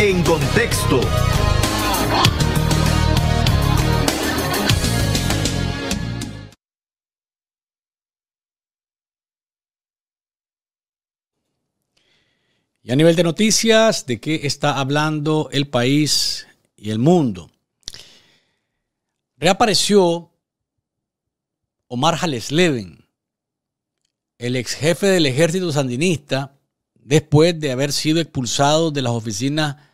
En contexto. Y a nivel de noticias, ¿de qué está hablando el país y el mundo? Reapareció Omar leven el ex jefe del ejército sandinista, después de haber sido expulsado de las oficinas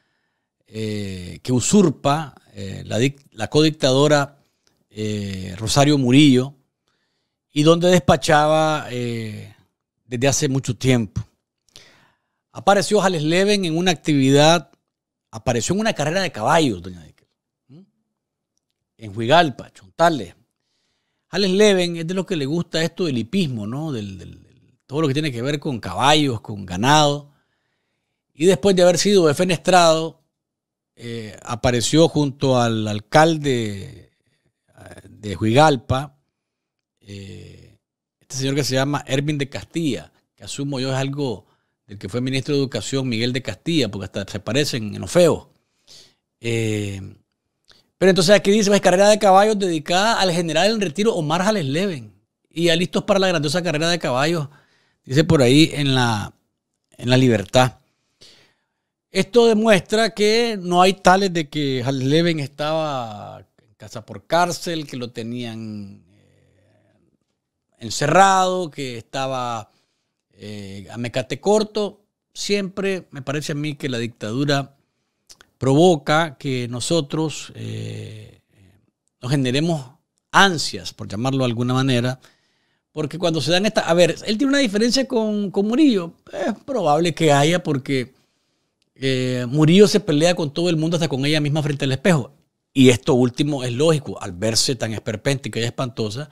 eh, que usurpa eh, la, codictadora eh, Rosario Murillo y donde despachaba desde hace mucho tiempo. Apareció Jales Leven en una actividad, apareció en una carrera de caballos, doña Díaz. ¿Mm? en Huigalpa, Chontales. Jales Leven es de lo que le gusta esto del hipismo, ¿no? todo lo que tiene que ver con caballos, con ganado. Y después de haber sido defenestrado, eh, apareció junto al alcalde eh, de Huigalpa, eh, este señor que se llama Ervin de Castilla, que asumo yo es algo del que fue ministro de Educación Miguel de Castilla, porque hasta se parecen en lo feo pero entonces aquí dice, pues, carrera de caballos dedicada al general en retiro Omar Jales Leven y a listos para la grandiosa carrera de caballos, dice por ahí en la, en la libertad. Esto demuestra que no hay tales de que leven estaba en casa por cárcel, que lo tenían eh, encerrado, que estaba eh, a mecate corto. Siempre me parece a mí que la dictadura provoca que nosotros eh, nos generemos ansias, por llamarlo de alguna manera, porque cuando se dan estas... A ver, él tiene una diferencia con, con Murillo, es probable que haya porque eh, Murillo se pelea con todo el mundo hasta con ella misma frente al espejo. Y esto último es lógico, al verse tan esperpéntica y espantosa,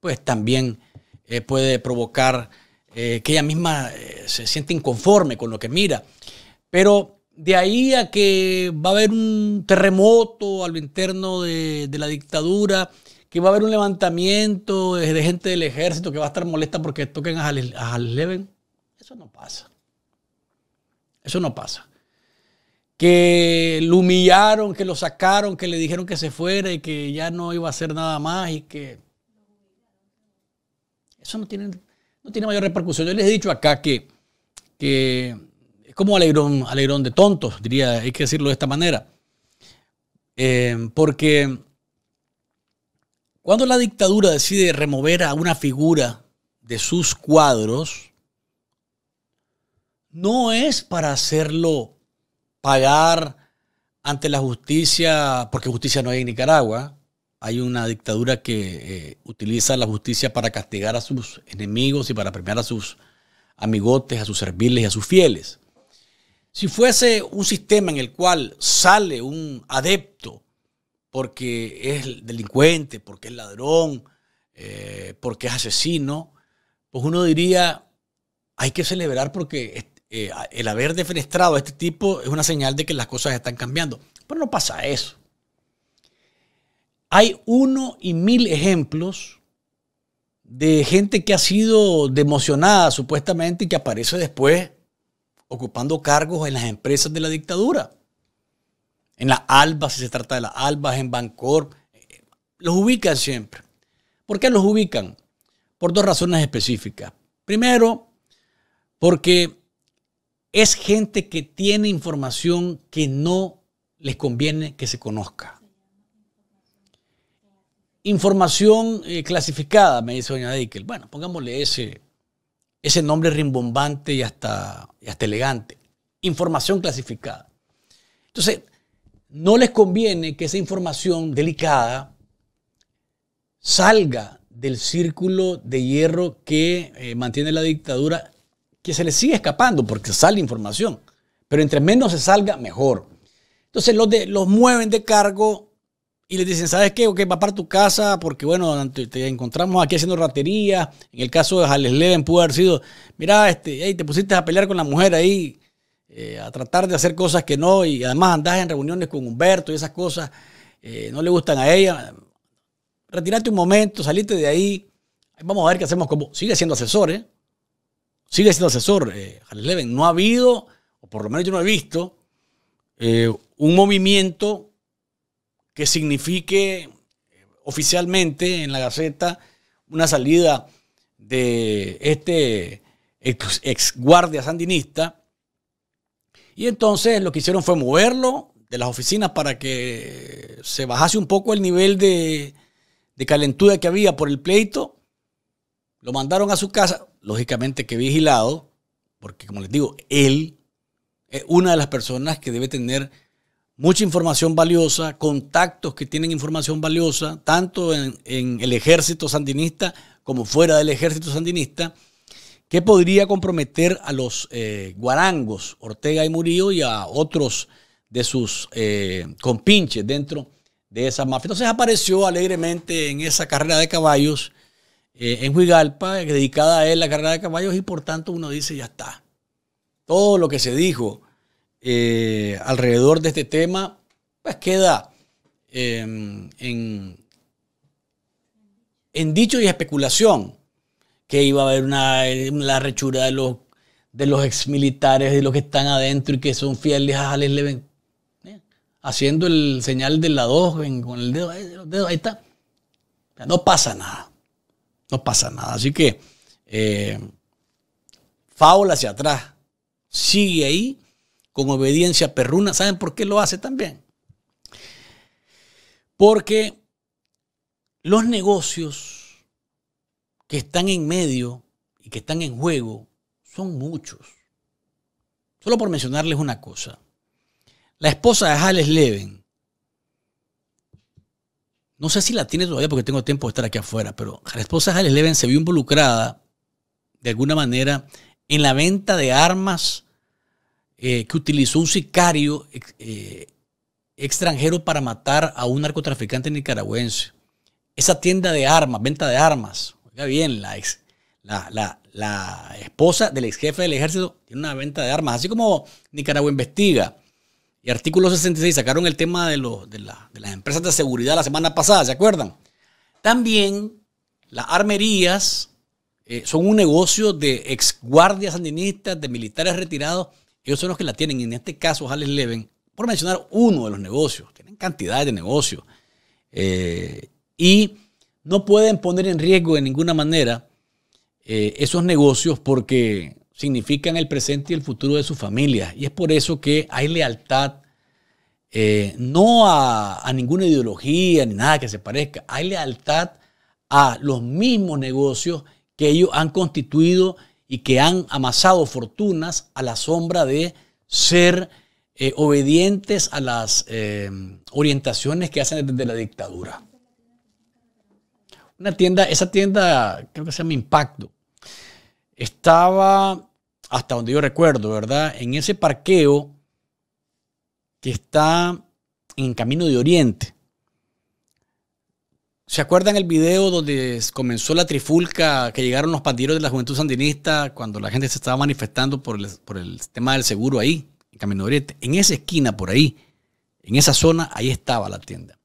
pues también eh, puede provocar eh, que ella misma se siente inconforme con lo que mira. Pero de ahí a que va a haber un terremoto a lo interno de, la dictadura, que va a haber un levantamiento de, gente del ejército que va a estar molesta porque toquen a al Leven, eso no pasa. Eso no pasa que lo humillaron, que lo sacaron, que le dijeron que se fuera y que ya no iba a hacer nada más y que... Eso no tiene, no tiene mayor repercusión. Yo les he dicho acá que, que es como alegrón, alegrón de tontos, diría, hay que decirlo de esta manera. Eh, porque cuando la dictadura decide remover a una figura de sus cuadros, no es para hacerlo pagar ante la justicia, porque justicia no hay en Nicaragua, hay una dictadura que eh, utiliza la justicia para castigar a sus enemigos y para premiar a sus amigotes, a sus serviles y a sus fieles. Si fuese un sistema en el cual sale un adepto porque es delincuente, porque es ladrón, eh, porque es asesino, pues uno diría, hay que celebrar porque eh, el haber defenestrado a este tipo es una señal de que las cosas están cambiando. Pero no pasa eso. Hay uno y mil ejemplos de gente que ha sido democionada supuestamente y que aparece después ocupando cargos en las empresas de la dictadura. En las ALBA, si se trata de las albas, en Bancorp. Eh, los ubican siempre. ¿Por qué los ubican? Por dos razones específicas. Primero, porque es gente que tiene información que no les conviene que se conozca. Información eh, clasificada, me dice doña Dickel. Bueno, pongámosle ese, ese nombre rimbombante y hasta, hasta elegante. Información clasificada. Entonces, no les conviene que esa información delicada salga del círculo de hierro que eh, mantiene la dictadura que se le sigue escapando porque sale información, pero entre menos se salga, mejor. Entonces los, de, los mueven de cargo y les dicen, ¿sabes qué? Ok, va para tu casa porque, bueno, te, encontramos aquí haciendo ratería. En el caso de Jales Leven pudo haber sido, mira, este, te pusiste a pelear con la mujer ahí, eh, a tratar de hacer cosas que no, y además andás en reuniones con Humberto y esas cosas, eh, no le gustan a ella. Retirate un momento, salite de ahí, vamos a ver qué hacemos como, sigue siendo asesor, ¿eh? sigue siendo asesor, eh, Leven. No ha habido, o por lo menos yo no he visto, eh, un movimiento que signifique eh, oficialmente en la Gaceta una salida de este ex, guardia sandinista. Y entonces lo que hicieron fue moverlo de las oficinas para que se bajase un poco el nivel de, de calentura que había por el pleito. Lo mandaron a su casa lógicamente que vigilado, porque como les digo, él es una de las personas que debe tener mucha información valiosa, contactos que tienen información valiosa, tanto en, el ejército sandinista como fuera del ejército sandinista, que podría comprometer a los eh, guarangos, Ortega y Murillo, y a otros de sus eh, compinches dentro de esa mafia. Entonces apareció alegremente en esa carrera de caballos eh, en Huigalpa, dedicada a él, la carrera de caballos, y por tanto uno dice, ya está. Todo lo que se dijo eh, alrededor de este tema, pues queda em, en, dicho y especulación que iba a haber una, la rechura de los, de los exmilitares, de los que están adentro y que son fieles a Alex Leven, eh, haciendo el señal de la dos con el dedo, ahí, está. no pasa nada no pasa nada. Así que, eh, faula hacia atrás, sigue ahí con obediencia perruna. ¿Saben por qué lo hace también? Porque los negocios que están en medio y que están en juego son muchos. Solo por mencionarles una cosa. La esposa de Hales Leven no sé si la tiene todavía porque tengo tiempo de estar aquí afuera, pero la esposa de Leven se vio involucrada de alguna manera en la venta de armas eh, que utilizó un sicario eh, extranjero para matar a un narcotraficante nicaragüense. Esa tienda de armas, venta de armas, oiga bien, la, la, la esposa del ex jefe del ejército tiene una venta de armas, así como Nicaragua investiga y artículo 66, sacaron el tema de, las empresas de seguridad la semana pasada, ¿se acuerdan? También las armerías eh, son un negocio de ex guardias sandinistas, de militares retirados. Ellos son los que la tienen. en este caso, Alex Leven, por mencionar uno de los negocios, tienen cantidad de negocios. Eh, y no pueden poner en riesgo de ninguna manera eh, esos negocios porque significan el presente y el futuro de su familia. Y es por eso que hay lealtad, eh, no a, ninguna ideología ni nada que se parezca, hay lealtad a los mismos negocios que ellos han constituido y que han amasado fortunas a la sombra de ser eh, obedientes a las eh, orientaciones que hacen desde la dictadura. Una tienda, esa tienda creo que se llama Impacto, estaba hasta donde yo recuerdo, ¿verdad? En ese parqueo que está en Camino de Oriente. ¿Se acuerdan el video donde comenzó la trifulca que llegaron los pandilleros de la Juventud Sandinista cuando la gente se estaba manifestando por el, tema del seguro ahí, en Camino de Oriente? En esa esquina, por ahí, en esa zona, ahí estaba la tienda.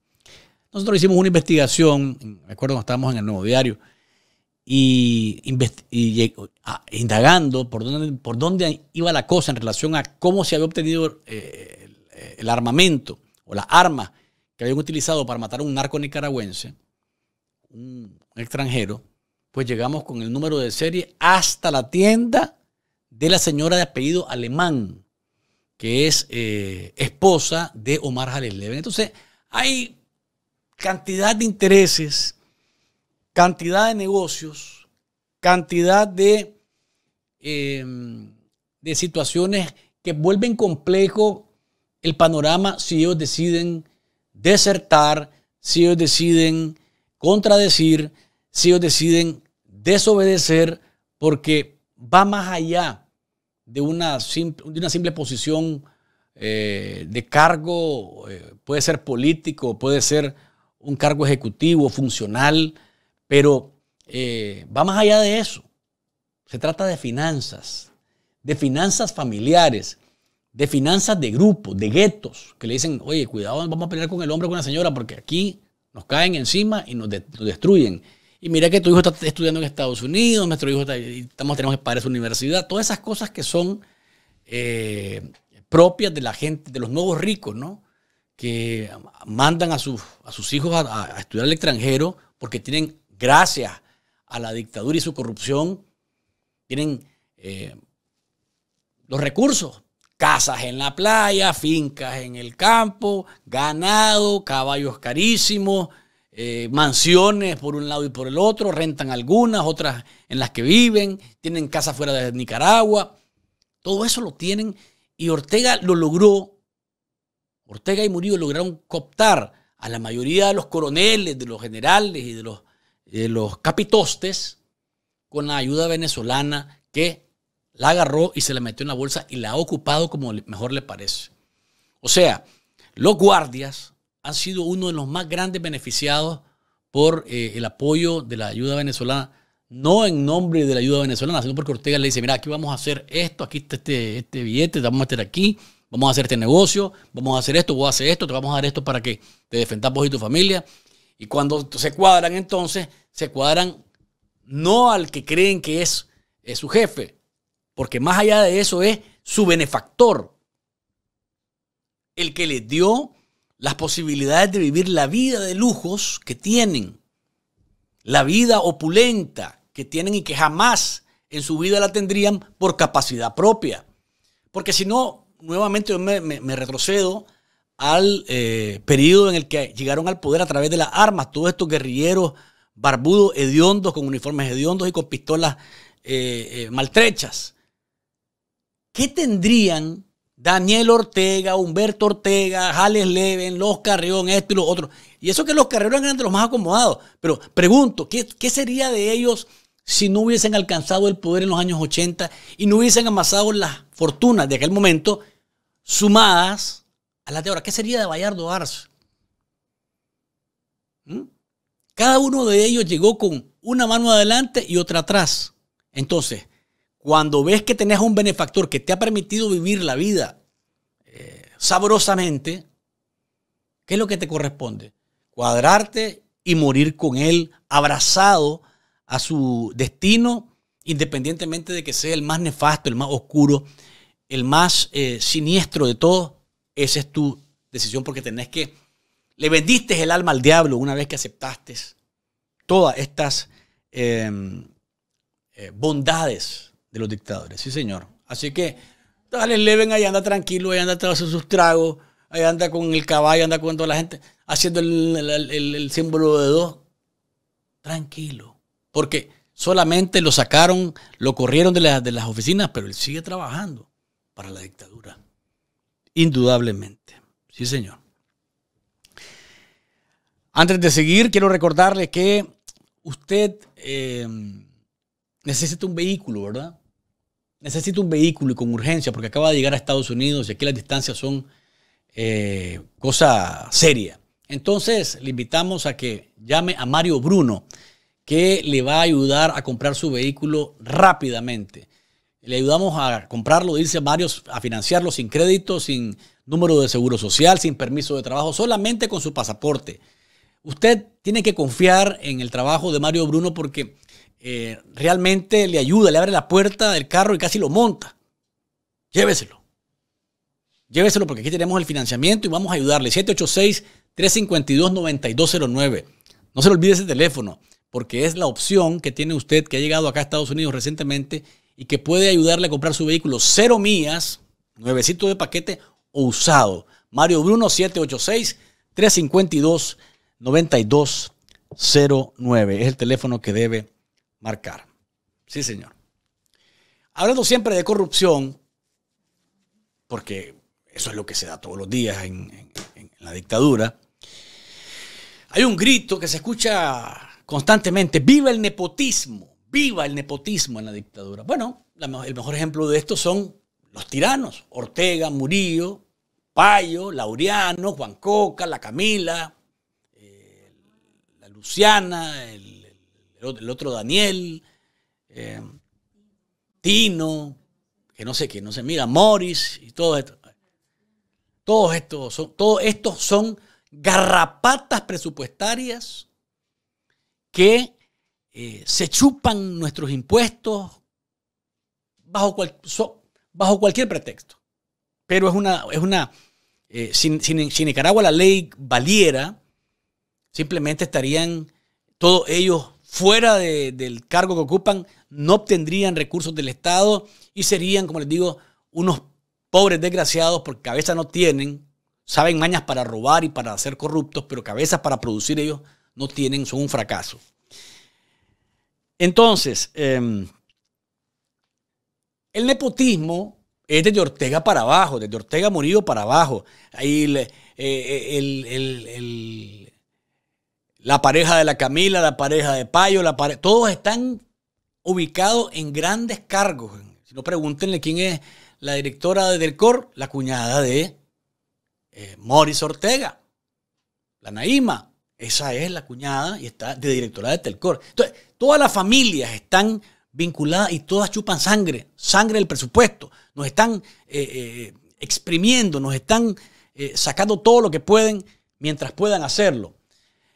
Nosotros hicimos una investigación, me acuerdo estábamos en el Nuevo Diario, y, indagando por dónde, por dónde iba la cosa en relación a cómo se había obtenido eh, el, armamento o las armas que habían utilizado para matar a un narco nicaragüense, un extranjero, pues llegamos con el número de serie hasta la tienda de la señora de apellido alemán, que es eh, esposa de Omar Jalil Entonces, hay cantidad de intereses cantidad de negocios, cantidad de, em, de situaciones que vuelven complejo el panorama si ellos deciden desertar, si ellos deciden contradecir, si ellos deciden desobedecer, porque va más allá de una simple, una simple posición eh, de cargo, eh, puede ser político, puede ser un cargo ejecutivo, funcional, pero eh, va más allá de eso. Se trata de finanzas, de finanzas familiares, de finanzas de grupos, de guetos, que le dicen, oye, cuidado, vamos a pelear con el hombre o con la señora, porque aquí nos caen encima y nos, destruyen. Y mira que tu hijo está estudiando en Estados Unidos, nuestro hijo está, estamos, tenemos que pagar su universidad, todas esas cosas que son eh, propias de la gente, de los nuevos ricos, ¿no? Que mandan a sus, hijos a estudiar al extranjero porque tienen gracias a la dictadura y su corrupción, tienen eh, los recursos. Casas en la playa, fincas en el campo, ganado, caballos carísimos, eh, mansiones por un lado y por el otro, rentan algunas, otras en las que viven, tienen casas fuera de Nicaragua. Todo eso lo tienen y Ortega lo logró. Ortega y Murillo lograron cooptar a la mayoría de los coroneles, de los generales y de los de eh, los capitostes con la ayuda venezolana que la agarró y se la metió en la bolsa y la ha ocupado como mejor le parece. O sea, los guardias han sido uno de los más grandes beneficiados por eh, el apoyo de la ayuda venezolana, no en nombre de la ayuda venezolana, sino porque Ortega le dice, mira, aquí vamos a hacer esto, aquí está este, este billete, te vamos a meter aquí, vamos a hacer este negocio, vamos a hacer esto, vos haces esto, te vamos a dar esto para que te defendas vos y tu familia. Y cuando se cuadran, entonces se cuadran no al que creen que es, su jefe, porque más allá de eso es su benefactor, el que les dio las posibilidades de vivir la vida de lujos que tienen, la vida opulenta que tienen y que jamás en su vida la tendrían por capacidad propia. Porque si no, nuevamente yo me retrocedo al eh, periodo en el que llegaron al poder a través de las armas, todos estos guerrilleros barbudos, hediondos, con uniformes hediondos y con pistolas eh, eh, maltrechas. ¿Qué tendrían Daniel Ortega, Humberto Ortega, Jales Leven, Los Carrión, esto y los otros? Y eso que los Carrión eran de los más acomodados, pero pregunto, ¿qué, qué sería de ellos? si no hubiesen alcanzado el poder en los años 80 y no hubiesen amasado las fortunas de aquel momento, sumadas a la teoría ¿qué sería de Bayardo Arce? ¿Mm? Cada uno de ellos llegó con una mano adelante y otra atrás. Entonces, cuando ves que tenés un benefactor que te ha permitido vivir la vida eh, sabrosamente, ¿qué es lo que te corresponde? Cuadrarte y morir con él, abrazado a su destino, independientemente de que sea el más nefasto, el más oscuro, el más eh, siniestro de todos, esa es tu decisión porque tenés que... Le vendiste el alma al diablo una vez que aceptaste todas estas em, eh, bondades de los dictadores. Sí, señor. Así que, dale, ven, ahí anda tranquilo, ahí anda tras sus tragos, ahí anda con el caballo, anda con toda la gente, haciendo el, símbolo de dos. Tranquilo. Porque solamente lo sacaron, lo corrieron de, de las oficinas, pero él sigue trabajando para la dictadura. Indudablemente. Sí, señor. Antes de seguir, quiero recordarle que usted eh, necesita un vehículo, ¿verdad? Necesita un vehículo y con urgencia porque acaba de llegar a Estados Unidos y aquí las distancias son eh, cosa seria. Entonces, le invitamos a que llame a Mario Bruno, que le va a ayudar a comprar su vehículo rápidamente. Le ayudamos a comprarlo, dice Mario, a financiarlo sin crédito, sin número de seguro social, sin permiso de trabajo, solamente con su pasaporte. Usted tiene que confiar en el trabajo de Mario Bruno porque eh, realmente le ayuda, le abre la puerta del carro y casi lo monta. Lléveselo. Lléveselo porque aquí tenemos el financiamiento y vamos a ayudarle. 786-352-9209. No se le olvide ese teléfono porque es la opción que tiene usted que ha llegado acá a Estados Unidos recientemente y que puede ayudarle a comprar su vehículo cero millas, nuevecito de paquete o usado. Mario Bruno 786-352-9209. Es el teléfono que debe marcar. Sí, señor. Hablando siempre de corrupción, porque eso es lo que se da todos los días en, en la dictadura, hay un grito que se escucha constantemente, viva el nepotismo viva el nepotismo en la dictadura. Bueno, el mejor ejemplo de esto son los tiranos, Ortega, Murillo, Payo, Laureano, Juan Coca, La Camila, eh, la Luciana, el, otro Daniel, eh, Tino, que no sé qué, no sé, mira, Morris y todo esto. Todos estos son, todos estos son garrapatas presupuestarias que eh, se chupan nuestros impuestos bajo, bajo cualquier pretexto. Pero es una, es una eh, si, Nicaragua la ley valiera, simplemente estarían todos ellos fuera del cargo que ocupan, no obtendrían recursos del Estado y serían, como les digo, unos pobres desgraciados porque cabeza no tienen, saben mañas para robar y para ser corruptos, pero cabezas para producir ellos no tienen, son un fracaso. Entonces, em, el nepotismo es desde Ortega para abajo, desde Ortega morido para abajo. Ahí eh, eh, la pareja de la Camila, la pareja de Payo, la todos están ubicados en grandes cargos. Si no, pregúntenle quién es la directora del COR, la cuñada de Moris eh, Morris Ortega, la Naima. Esa es la cuñada y está de directora de Telcor. Entonces, todas las familias están vinculadas y todas chupan sangre, sangre del presupuesto. Nos están eh, eh, exprimiendo, nos están eh, sacando todo lo que pueden mientras puedan hacerlo.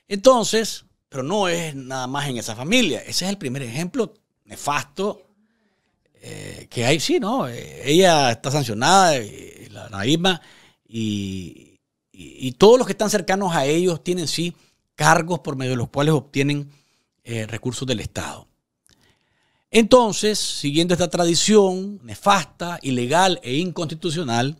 Entonces, pero no es nada más en esa familia. Ese es el primer ejemplo nefasto que hay. Sí, ¿no? ella está sancionada, la misma y todos los que están cercanos a ellos tienen sí cargos por medio de los cuales obtienen eh, recursos del Estado. Entonces, siguiendo esta tradición nefasta, ilegal e inconstitucional,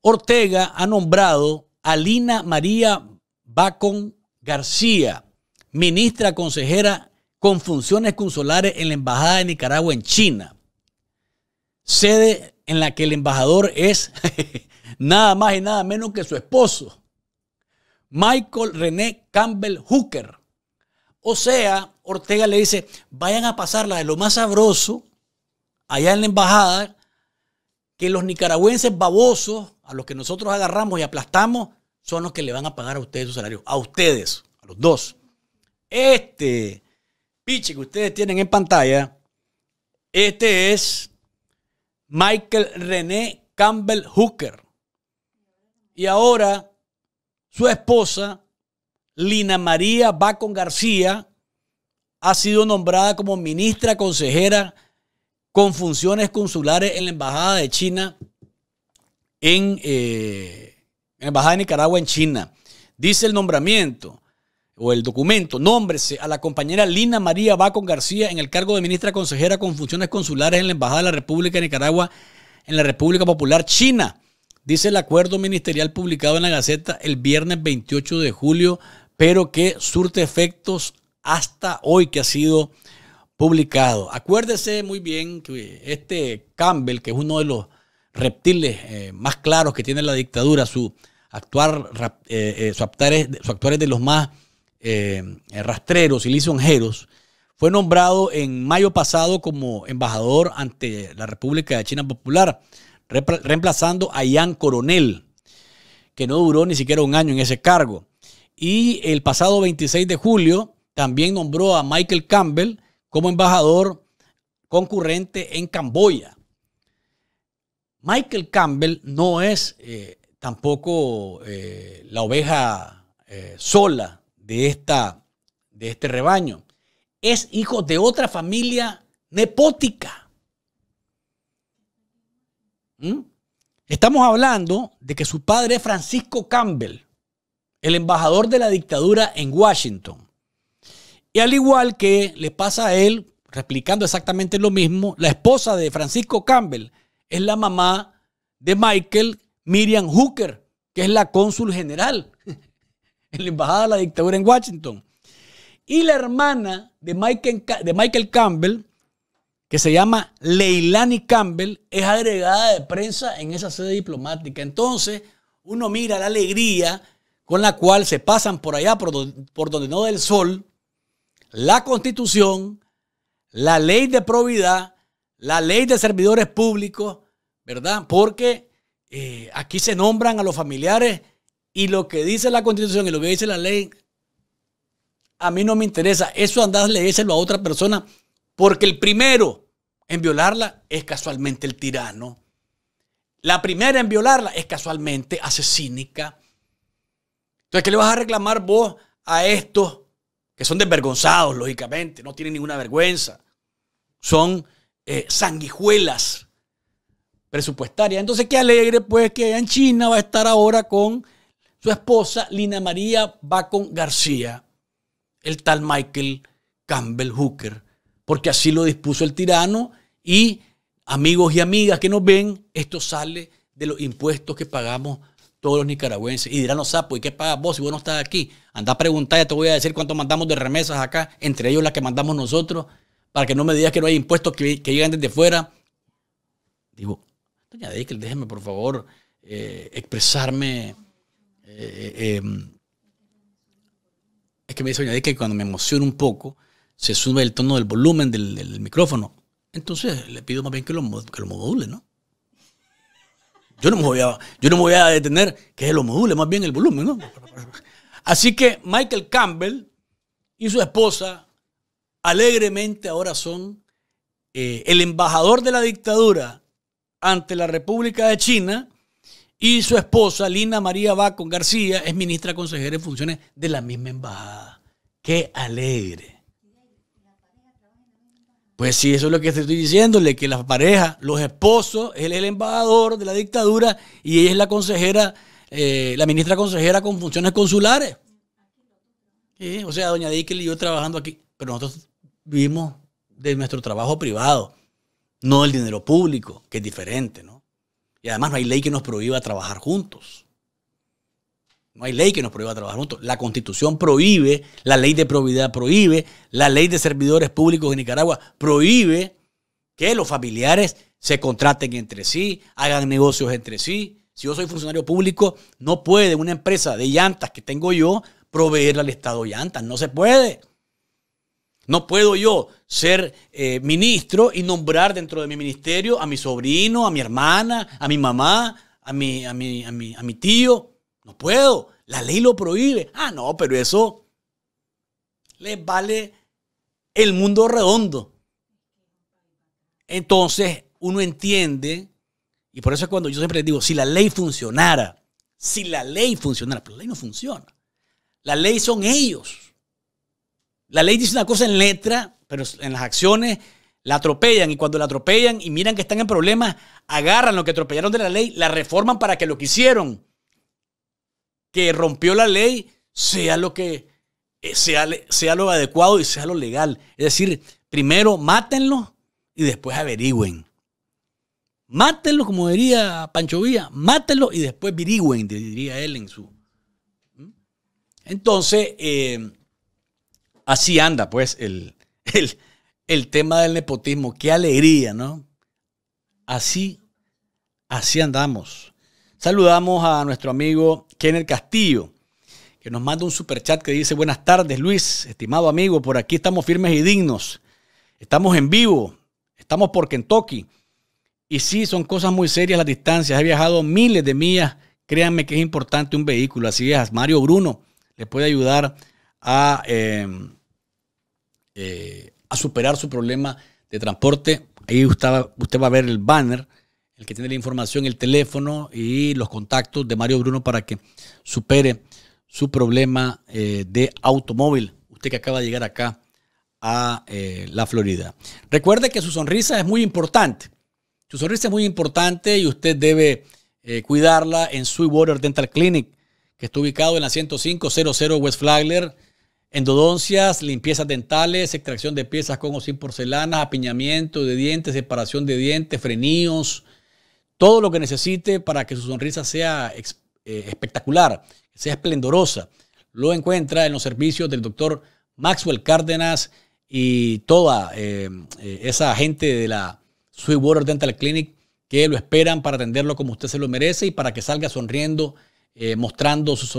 Ortega ha nombrado a Lina María Bacon García, ministra consejera con funciones consulares en la Embajada de Nicaragua en China, sede en la que el embajador es nada más y nada menos que su esposo. Michael René Campbell Hooker. O sea, Ortega le dice, vayan a pasarla de lo más sabroso allá en la embajada, que los nicaragüenses babosos, a los que nosotros agarramos y aplastamos, son los que le van a pagar a ustedes su salario. A ustedes, a los dos. Este piche que ustedes tienen en pantalla, este es Michael René Campbell Hooker. Y ahora su esposa, Lina María Bacon García, ha sido nombrada como ministra consejera con funciones consulares en la Embajada de China, en eh, Embajada de Nicaragua en China. Dice el nombramiento o el documento, nómbrese a la compañera Lina María Bacon García en el cargo de ministra consejera con funciones consulares en la Embajada de la República de Nicaragua en la República Popular China dice el acuerdo ministerial publicado en la Gaceta el viernes 28 de julio, pero que surte efectos hasta hoy que ha sido publicado. Acuérdese muy bien que este Campbell, que es uno de los reptiles eh, más claros que tiene la dictadura, su actuar, eh, eh, su, es, su es de los más rastreros y lisonjeros, fue nombrado en mayo pasado como embajador ante la República de China Popular reemplazando a Ian Coronel, que no duró ni siquiera un año en ese cargo. Y el pasado 26 de julio también nombró a Michael Campbell como embajador concurrente en Camboya. Michael Campbell no es eh, tampoco eh, la oveja eh, sola de, esta, de este rebaño. Es hijo de otra familia nepótica ¿Mm? Estamos hablando de que su padre es Francisco Campbell, el embajador de la dictadura en Washington. Y al igual que le pasa a él, replicando exactamente lo mismo, la esposa de Francisco Campbell es la mamá de Michael Miriam Hooker, que es la cónsul general en la embajada de la dictadura en Washington. Y la hermana de Michael, de Michael Campbell que se llama Leilani Campbell, es agregada de prensa en esa sede diplomática. Entonces, uno mira la alegría con la cual se pasan por allá, por, donde no del sol, la constitución, la ley de probidad, la ley de servidores públicos, ¿verdad? Porque eh, aquí se nombran a los familiares y lo que dice la constitución y lo que dice la ley, a mí no me interesa. Eso andás, le a otra persona porque el primero en violarla es casualmente el tirano. La primera en violarla es casualmente asesínica. Entonces, ¿qué le vas a reclamar vos a estos que son desvergonzados, lógicamente? No tienen ninguna vergüenza. Son eh, sanguijuelas presupuestarias. Entonces, qué alegre, pues, que en China va a estar ahora con su esposa, Lina María Bacon García, el tal Michael Campbell Hooker porque así lo dispuso el tirano y amigos y amigas que nos ven, esto sale de los impuestos que pagamos todos los nicaragüenses. Y dirán los sapos, ¿y qué pagas vos si vos no estás aquí? Anda a preguntar, ya te voy a decir cuánto mandamos de remesas acá, entre ellos las que mandamos nosotros, para que no me digas que no hay impuestos que, llegan desde fuera. Digo, doña Deikel, déjeme por favor eh, expresarme. Eh, eh, em, es que me dice doña Deikel cuando me emociono un poco, se sube el tono del volumen del, micrófono. Entonces le pido más bien que lo, module, ¿no? Yo no, me voy a, yo no voy a detener que lo module más bien el volumen, ¿no? Así que Michael Campbell y su esposa alegremente ahora son eh, el embajador de la dictadura ante la República de China y su esposa Lina María Bacon García es ministra consejera en funciones de la misma embajada. ¡Qué alegre! Pues sí, eso es lo que estoy diciéndole, que la pareja, los esposos, él es el embajador de la dictadura y ella es la consejera, eh, la ministra consejera con funciones consulares. o sea, doña Dickel y yo trabajando aquí, pero nosotros vivimos de nuestro trabajo privado, no del dinero público, que es diferente, ¿no? Y además no hay ley que nos prohíba trabajar juntos. No hay ley que nos prohíba trabajar juntos. La constitución prohíbe, la ley de probidad prohíbe, la ley de servidores públicos en Nicaragua prohíbe que los familiares se contraten entre sí, hagan negocios entre sí. Si yo soy funcionario público, no puede una empresa de llantas que tengo yo proveerle al Estado llantas. No se puede. No puedo yo ser eh, ministro y nombrar dentro de mi ministerio a mi sobrino, a mi hermana, a mi mamá, a a mi tío. No puedo, la ley lo prohíbe. Ah, no, pero eso les vale el mundo redondo. Entonces uno entiende, y por eso es cuando yo siempre digo, si la ley funcionara, si la ley funcionara, pero la ley no funciona. La ley son ellos. La ley dice una cosa en letra, pero en las acciones la atropellan y cuando la atropellan y miran que están en problemas, agarran lo que atropellaron de la ley, la reforman para que lo quisieron que rompió la ley sea lo que eh, sea, sea lo adecuado y sea lo legal. Es decir, primero mátenlo y después averigüen. Mátenlo, como diría Pancho Villa, mátenlo y después averigüen diría él en su. Entonces, eh, así anda, pues, el, el, el, tema del nepotismo. Qué alegría, ¿no? Así, así andamos. Saludamos a nuestro amigo el Castillo, que nos manda un superchat que dice, buenas tardes Luis, estimado amigo, por aquí estamos firmes y dignos, estamos en vivo, estamos por Kentucky. Y sí, son cosas muy serias las distancias, he viajado miles de millas, créanme que es importante un vehículo, así es, Mario Bruno le puede ayudar a, em, eh, a superar su problema de transporte. Ahí usted va a ver el banner el que tiene la información, el teléfono y los contactos de Mario Bruno para que supere su problema eh, de automóvil. Usted que acaba de llegar acá a eh, la Florida. Recuerde que su sonrisa es muy importante. Su sonrisa es muy importante y usted debe eh, cuidarla en Sweetwater Dental Clinic, que está ubicado en la 10500 West Flagler. Endodoncias, limpiezas dentales, extracción de piezas con o sin porcelana, apiñamiento de dientes, separación de dientes, freníos, todo lo que necesite para que su sonrisa sea eh, espectacular, sea esplendorosa. Lo encuentra en los servicios del doctor Maxwell Cárdenas y toda eh, eh, esa gente de la Sweetwater Dental Clinic que lo esperan para atenderlo como usted se lo merece y para que salga sonriendo, mostrando sus,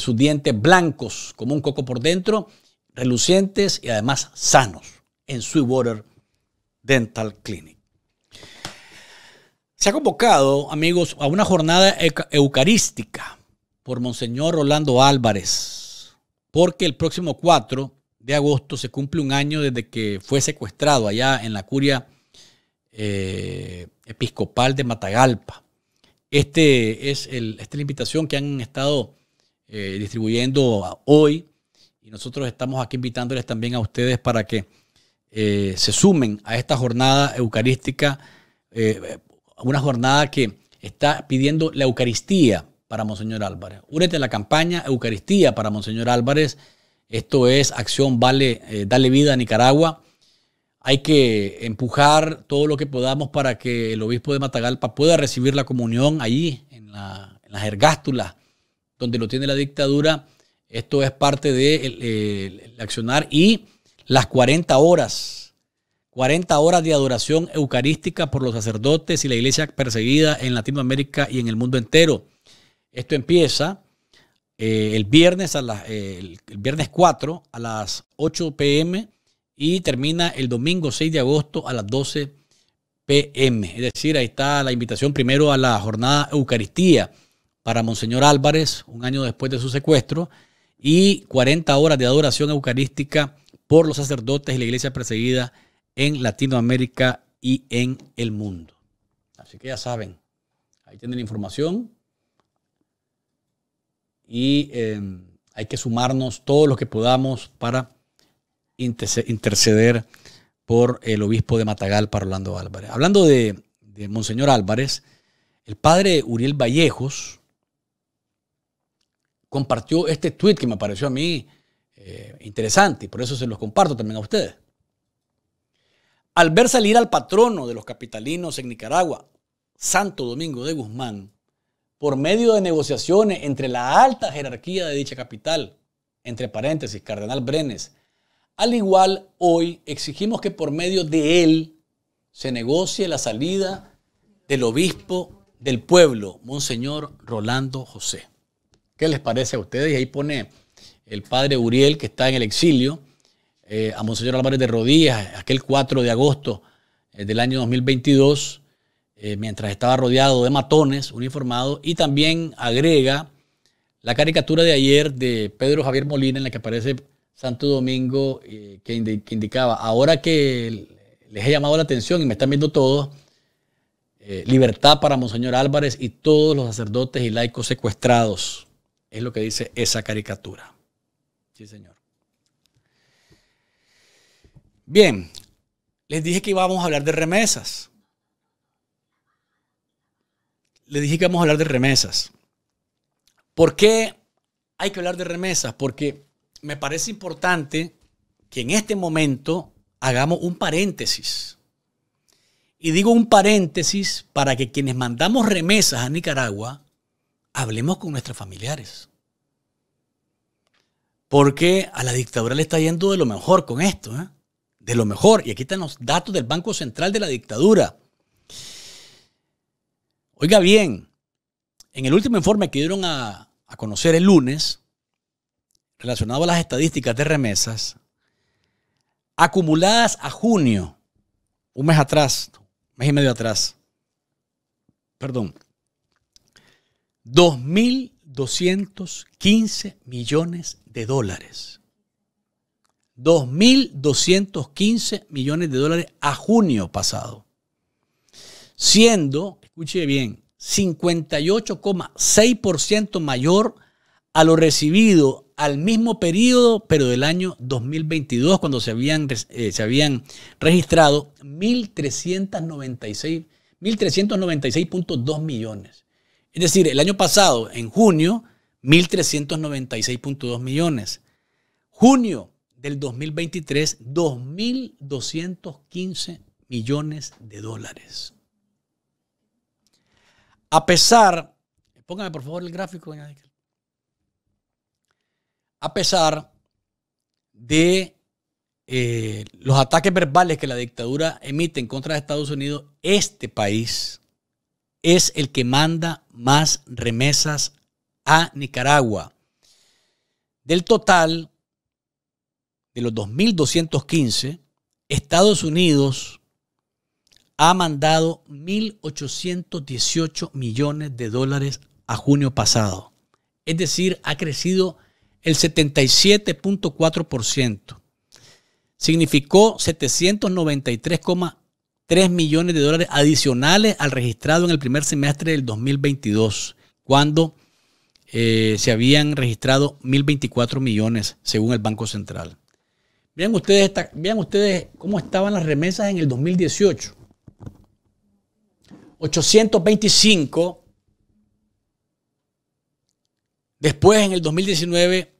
sus, dientes blancos como un coco por dentro, relucientes y además sanos en Sweetwater Dental Clinic. Se ha convocado, amigos, a una jornada eucarística por Monseñor Rolando Álvarez, porque el próximo 4 de agosto se cumple un año desde que fue secuestrado allá en la curia eh, episcopal de Matagalpa. Este es esta es la invitación que han estado eh, distribuyendo hoy y nosotros estamos aquí invitándoles también a ustedes para que eh, se sumen a esta jornada eucarística una jornada que está pidiendo la Eucaristía para Monseñor Álvarez. Únete a la campaña Eucaristía para Monseñor Álvarez. Esto es Acción Vale, eh, Dale Vida a Nicaragua. Hay que empujar todo lo que podamos para que el obispo de Matagalpa pueda recibir la comunión allí, en, las ergástulas, donde lo tiene la dictadura. Esto es parte de accionar y las 40 horas 40 horas de adoración eucarística por los sacerdotes y la iglesia perseguida en Latinoamérica y en el mundo entero. Esto empieza eh, el, viernes a eh, el viernes 4 a las 8 pm y termina el domingo 6 de agosto a las 12 pm. Es decir, ahí está la invitación primero a la jornada Eucaristía para Monseñor Álvarez, un año después de su secuestro, y 40 horas de adoración eucarística por los sacerdotes y la iglesia perseguida en Latinoamérica y en el mundo. Así que ya saben, ahí tienen la información y em, hay que sumarnos todos lo que podamos para interceder por el obispo de Matagalpa, Orlando Álvarez. Hablando de, Monseñor Álvarez, el padre Uriel Vallejos compartió este tweet que me pareció a mí eh, interesante y por eso se los comparto también a ustedes. Al ver salir al patrono de los capitalinos en Nicaragua, Santo Domingo de Guzmán, por medio de negociaciones entre la alta jerarquía de dicha capital, entre paréntesis, Cardenal Brenes, al igual hoy exigimos que por medio de él se negocie la salida del obispo del pueblo, Monseñor Rolando José. ¿Qué les parece a ustedes? Y ahí pone el padre Uriel, que está en el exilio, eh, a Monseñor Álvarez de Rodillas, aquel 4 de agosto eh, del año 2022, eh, mientras estaba rodeado de matones uniformados, y también agrega la caricatura de ayer de Pedro Javier Molina en la que aparece Santo Domingo, que, indicaba, ahora que les he llamado la atención y me están viendo todos, libertad para Monseñor Álvarez y todos los sacerdotes y laicos secuestrados, es lo que dice esa caricatura. Sí, señor. Bien, les dije que íbamos a hablar de remesas. Les dije que íbamos a hablar de remesas. ¿Por qué hay que hablar de remesas? Porque me parece importante que en este momento hagamos un paréntesis. Y digo un paréntesis para que quienes mandamos remesas a Nicaragua hablemos con nuestros familiares. Porque a la dictadura le está yendo de lo mejor con esto. ¿eh? de lo mejor. Y aquí están los datos del Banco Central de la dictadura. Oiga bien, en el último informe que dieron a, a conocer el lunes, relacionado a las estadísticas de remesas, acumuladas a junio, un mes atrás, mes y medio atrás, perdón, 2.215 millones de dólares. 2.215 millones de dólares a junio pasado, siendo, escuche bien, 58,6% mayor a lo recibido al mismo periodo, pero del año 2022, cuando se habían, eh, se habían registrado 1.396.2 millones. Es decir, el año pasado, en junio, 1.396.2 millones. Junio, el 2023 2.215 millones de dólares. A pesar, póngame por favor el gráfico, A pesar de eh, los ataques verbales que la dictadura emite en contra de Estados Unidos, este país es el que manda más remesas a Nicaragua. Del total, de los 2.215, Estados Unidos ha mandado 1.818 millones de dólares a junio pasado. Es decir, ha crecido el 77.4%. Significó 793,3 millones de dólares adicionales al registrado en el primer semestre del 2022, cuando eh, se habían registrado 1.024 millones según el Banco Central. Vean ustedes, ustedes cómo estaban las remesas en el 2018. 825. Después en el 2019,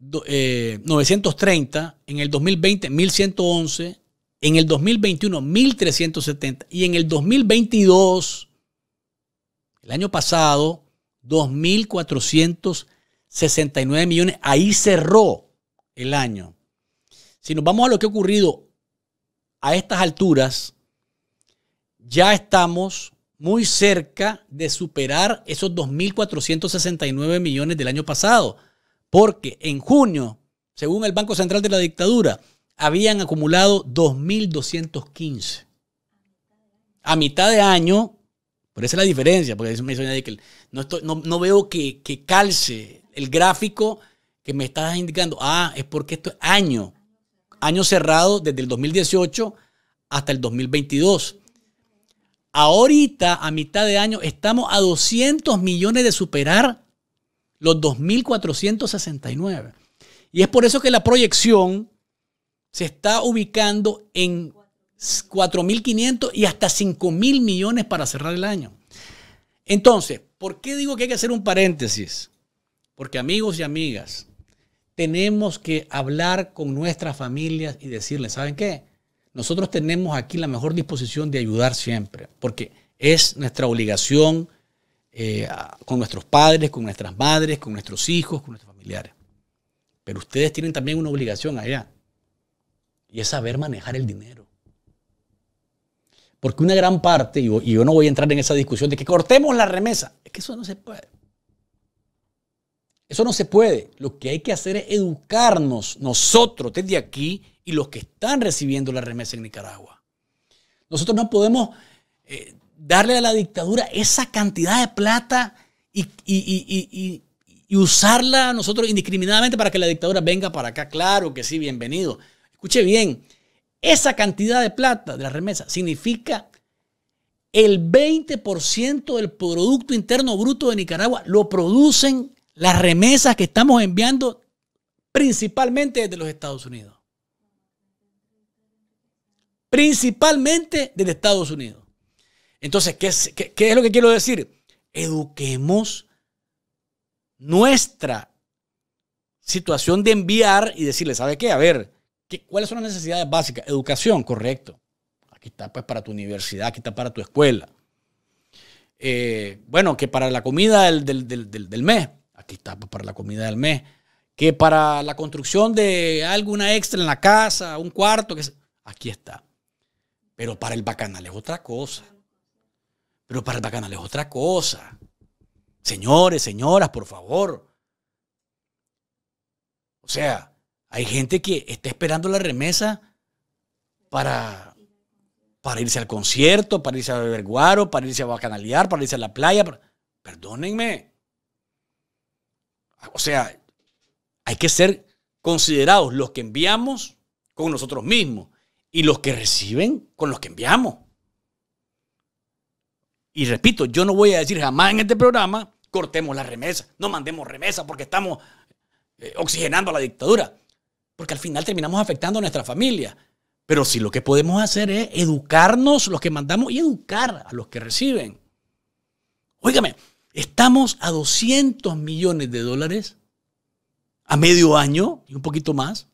930. Eh, en el 2020, 1111. En el 2021, 1370. Y en el 2022, el año pasado, 2469 millones. Ahí cerró el año si nos vamos a lo que ha ocurrido a estas alturas, ya estamos muy cerca de superar esos 2.469 millones del año pasado, porque en junio, según el Banco Central de la Dictadura, habían acumulado 2.215. A mitad de año, por esa es la diferencia, porque eso me que no, veo que, que calce el gráfico que me estás indicando. Ah, es porque esto es año año cerrado desde el 2018 hasta el 2022. Ahorita, a mitad de año, estamos a 200 millones de superar los 2.469. Y es por eso que la proyección se está ubicando en 4.500 y hasta 5.000 millones para cerrar el año. Entonces, ¿por qué digo que hay que hacer un paréntesis? Porque amigos y amigas, tenemos que hablar con nuestras familias y decirles, ¿saben qué? Nosotros tenemos aquí la mejor disposición de ayudar siempre, porque es nuestra obligación eh, con nuestros padres, con nuestras madres, con nuestros hijos, con nuestros familiares. Pero ustedes tienen también una obligación allá, y es saber manejar el dinero. Porque una gran parte, y yo no voy a entrar en esa discusión de que cortemos la remesa, es que eso no se puede. Eso no se puede. Lo que hay que hacer es educarnos nosotros desde aquí y los que están recibiendo la remesa en Nicaragua. Nosotros no podemos eh, darle a la dictadura esa cantidad de plata y, usarla nosotros indiscriminadamente para que la dictadura venga para acá. Claro que sí, bienvenido. Escuche bien, esa cantidad de plata de la remesa significa el 20% del Producto Interno Bruto de Nicaragua lo producen las remesas que estamos enviando principalmente desde los Estados Unidos. Principalmente desde Estados Unidos. Entonces, ¿qué es, lo que quiero decir? Eduquemos nuestra situación de enviar y decirle, ¿sabe qué? A ver, ¿cuáles son las necesidades básicas? Educación, correcto. Aquí está pues para tu universidad, aquí está para tu escuela. Eh, bueno, que para la comida del, del mes, pues, para la comida del mes, que para la construcción de alguna extra en la casa, un cuarto, que aquí está. Pero para el bacanal es otra cosa. Pero para el bacanal es otra cosa. Señores, señoras, por favor. O sea, hay gente que está esperando la remesa para, para irse al concierto, para irse a beber guaro, para irse a bacanalear, para irse a la playa. Perdónenme. O sea, hay que ser considerados los que enviamos con nosotros mismos y los que reciben con los que enviamos. Y repito, yo no voy a decir jamás en este programa, cortemos las remesas, no mandemos remesas porque estamos eh, oxigenando a la dictadura, porque al final terminamos afectando a nuestra familia. Pero si lo que podemos hacer es educarnos los que mandamos y educar a los que reciben. Óigame, Estamos a 200 millones de dólares a medio año y un poquito más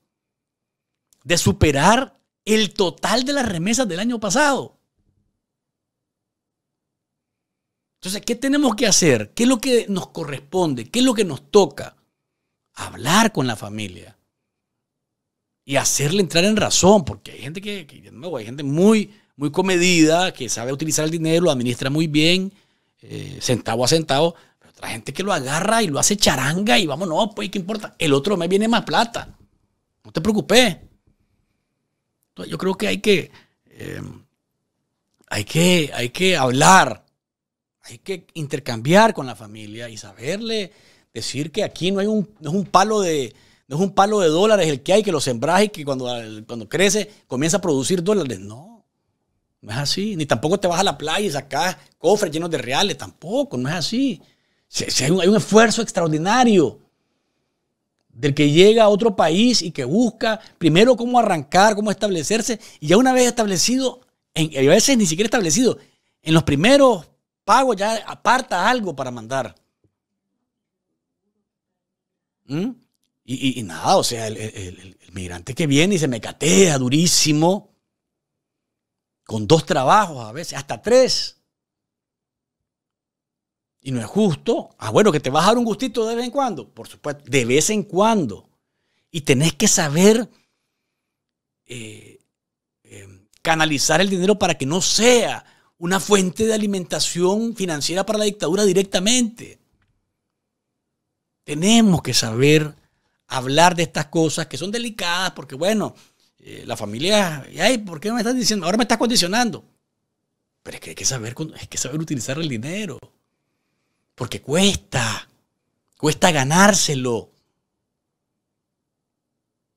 de superar el total de las remesas del año pasado. Entonces, ¿qué tenemos que hacer? ¿Qué es lo que nos corresponde? ¿Qué es lo que nos toca? Hablar con la familia y hacerle entrar en razón, porque hay gente que, hay gente muy, muy comedida, que sabe utilizar el dinero, lo administra muy bien, centavo eh, a centavo, pero otra gente que lo agarra y lo hace charanga y vamos, no, pues, ¿qué importa? El otro mes viene más plata. No te preocupes. yo creo que hay que, em, hay que, hay que hablar, hay que intercambiar con la familia y saberle decir que aquí no hay un, no es un palo de, no es un palo de dólares el que hay que lo sembras y que cuando, cuando crece comienza a producir dólares. No, no es así. Ni tampoco te vas a la playa y sacas cofres llenos de reales. Tampoco, no es así. hay, un, esfuerzo extraordinario del que llega a otro país y que busca primero cómo arrancar, cómo establecerse, y ya una vez establecido, en, a veces ni siquiera establecido, en los primeros pagos ya aparta algo para mandar. ¿Mm? Y, nada, o sea, el, migrante que viene y se me catea durísimo, con dos trabajos a veces, hasta tres. Y no es justo. Ah, bueno, que te vas a dar un gustito de vez en cuando. Por supuesto, de vez en cuando. Y tenés que saber eh, eh, canalizar el dinero para que no sea una fuente de alimentación financiera para la dictadura directamente. Tenemos que saber hablar de estas cosas que son delicadas porque, bueno, eh, la familia, ay, ¿por qué me estás diciendo? Ahora me estás condicionando. Pero es que hay que saber, que saber utilizar el dinero. Porque cuesta. Cuesta ganárselo.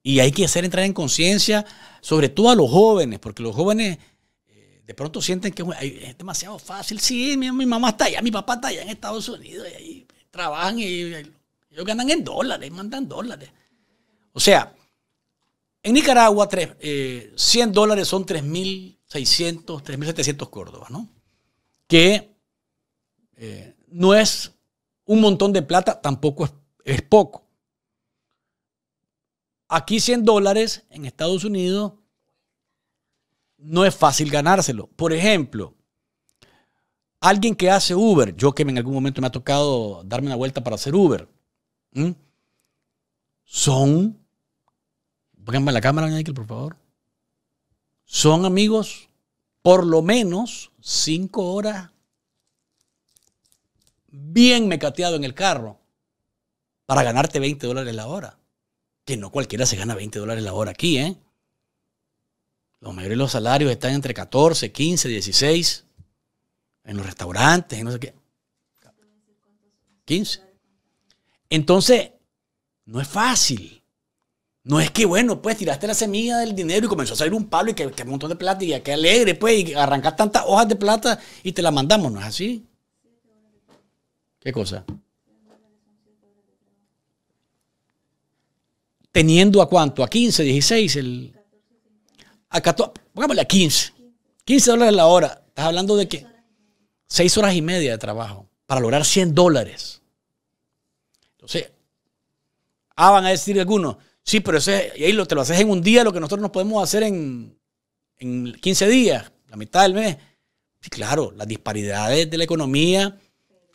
Y hay que hacer entrar en conciencia, sobre todo a los jóvenes, porque los jóvenes eh, de pronto sienten que es demasiado fácil. Sí, mi, mamá está allá, mi papá está allá en Estados Unidos, y ahí trabajan y, y ellos ganan en dólares, mandan dólares. O sea, en Nicaragua, 100 eh, dólares son 3.600, 3.700 córdobas, ¿no? Que eh, no es un montón de plata, tampoco es, poco. Aquí 100 dólares en Estados Unidos no es fácil ganárselo. Por ejemplo, alguien que hace Uber, yo que en algún momento me ha tocado darme una vuelta para hacer Uber, son Pónganme la cámara, Michael, por favor. Son amigos por lo menos cinco horas bien mecateado en el carro para ganarte 20 dólares la hora. Que no cualquiera se gana 20 dólares la hora aquí, ¿eh? Los mayores los salarios están entre 14, 15, 16. En los restaurantes, no sé qué. 15. Entonces, no es fácil. No es que, bueno, pues tiraste la semilla del dinero y comenzó a salir un palo y que, un montón de plata y que alegre, pues, y arrancar tantas hojas de plata y te la mandamos, ¿no es así? ¿Qué cosa? Teniendo a cuánto? A 15, 16, el. A 14, pongámosle a 15. 15 dólares la hora. Estás hablando de que 6 horas y media de trabajo para lograr 100 dólares. Entonces, ah, van a decir algunos, Sí, pero ese, ahí lo, te lo haces en un día lo que nosotros nos podemos hacer en, 15 días, la mitad del mes. Sí, claro, las disparidades de la economía,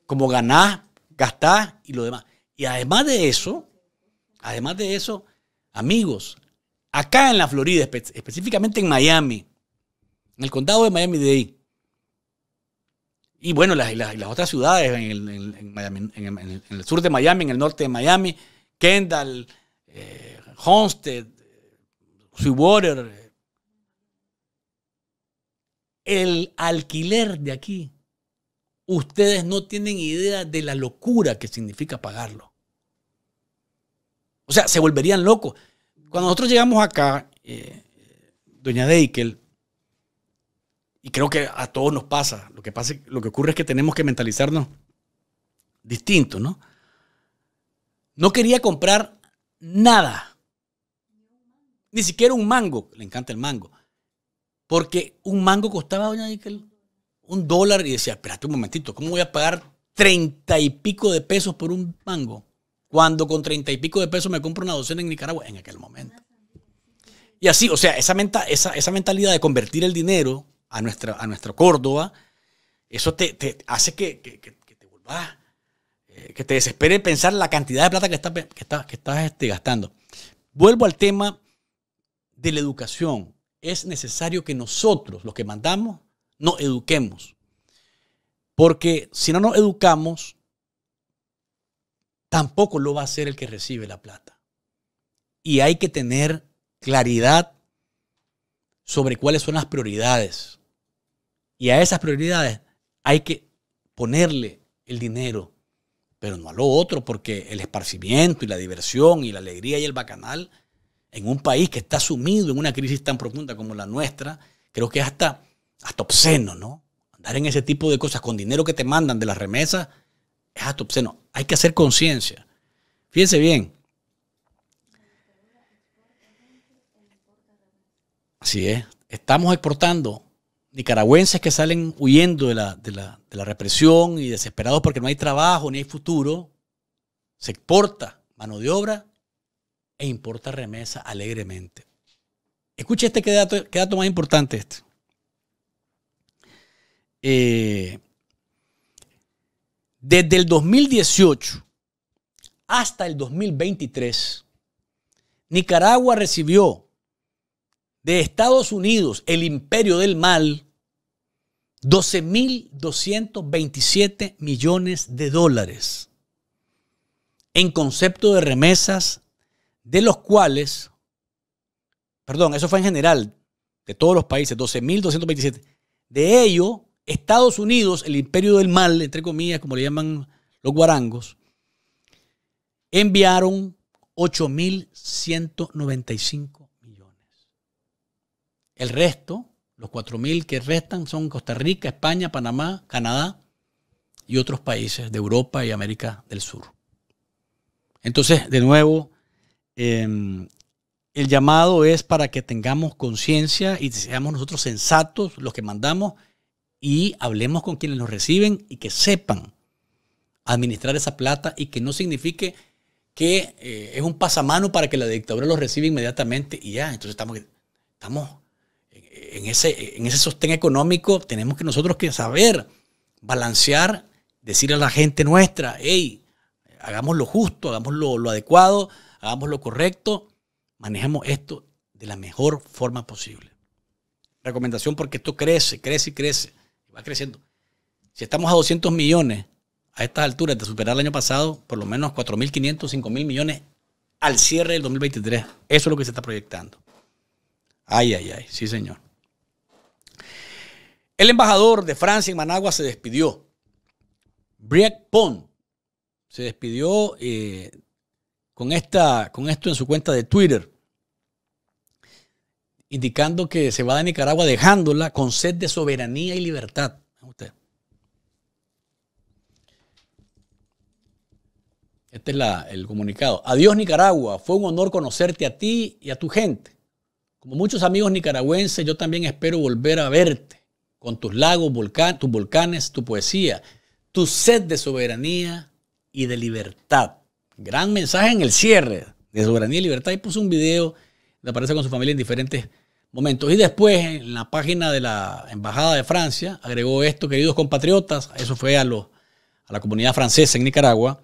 cómo ganás, gastás y lo demás. Y además de eso, además de eso, amigos, acá en la Florida, específicamente en Miami, en el condado de Miami-Dade, y bueno, las, otras ciudades en el, sur de Miami, en el norte de Miami, Kendall, eh, Homestead, Sweetwater. El alquiler de aquí, ustedes no tienen idea de la locura que significa pagarlo. O sea, se volverían locos. Cuando nosotros llegamos acá, eh, doña Deikel, y creo que a todos nos pasa, lo que, pasa, lo que ocurre es que tenemos que mentalizarnos distinto, ¿no? No quería comprar nada. Ni siquiera un mango, le encanta el mango. Porque un mango costaba, doña un dólar y decía, espérate un momentito, ¿cómo voy a pagar treinta y pico de pesos por un mango? Cuando con treinta y pico de pesos me compro una docena en Nicaragua, en aquel momento. Y así, o sea, esa, esa, mentalidad de convertir el dinero a nuestra, a Córdoba, eso te, hace que, te vuelvas eh, que te desespere pensar la cantidad de plata que estás que este, gastando. Vuelvo al tema de la educación. Es necesario que nosotros, los que mandamos, nos eduquemos. Porque si no nos educamos, tampoco lo va a hacer el que recibe la plata. Y hay que tener claridad sobre cuáles son las prioridades. Y a esas prioridades hay que ponerle el dinero, pero no a lo otro, porque el esparcimiento y la diversión y la alegría y el bacanal en un país que está sumido en una crisis tan profunda como la nuestra, creo que es hasta, hasta obsceno, ¿no? Andar en ese tipo de cosas con dinero que te mandan de las remesas es hasta obsceno. Hay que hacer conciencia. Fíjense bien. Así es. Estamos exportando nicaragüenses que salen huyendo de la, de la, de la represión y desesperados porque no hay trabajo ni hay futuro. Se exporta mano de obra e importa remesas alegremente. Escuche este qué dato, qué dato más importante este. Eh, desde el 2018 hasta el 2023, Nicaragua recibió de Estados Unidos, el imperio del mal, 12.227 millones de dólares en concepto de remesas de los cuales, perdón, eso fue en general, de todos los países, 12.227. De ello, Estados Unidos, el imperio del mal, entre comillas, como le llaman los guarangos, enviaron 8.195 millones. El resto, los 4.000 que restan, son Costa Rica, España, Panamá, Canadá y otros países de Europa y América del Sur. Entonces, de nuevo, Em, el llamado es para que tengamos conciencia y seamos nosotros sensatos los que mandamos y hablemos con quienes nos reciben y que sepan administrar esa plata y que no signifique que eh, es un pasamano para que la dictadura los reciba inmediatamente y ya, entonces estamos, estamos en, ese, en ese sostén económico, tenemos que nosotros que saber balancear, decir a la gente nuestra, hey, hagamos lo justo, hagamos lo, lo adecuado, hagamos lo correcto, manejemos esto de la mejor forma posible. Recomendación porque esto crece, crece y crece, va creciendo. Si estamos a 200 millones a estas alturas de superar el año pasado, por lo menos 4.500, 5.000 millones al cierre del 2023. Eso es lo que se está proyectando. Ay, ay, ay, sí señor. El embajador de Francia en Managua se despidió. Briac Pond se despidió eh, con, esta, con esto en su cuenta de Twitter, indicando que se va de Nicaragua dejándola con sed de soberanía y libertad. Este es el comunicado. Adiós Nicaragua, fue un honor conocerte a ti y a tu gente. Como muchos amigos nicaragüenses, yo también espero volver a verte con tus lagos, tus volcanes, tu poesía, tu sed de soberanía y de libertad gran mensaje en el cierre de Soberanía y Libertad y puso un video de aparece con su familia en diferentes momentos. Y después, en la página de la Embajada de Francia, agregó esto, queridos compatriotas, eso fue a, los a la comunidad francesa en Nicaragua,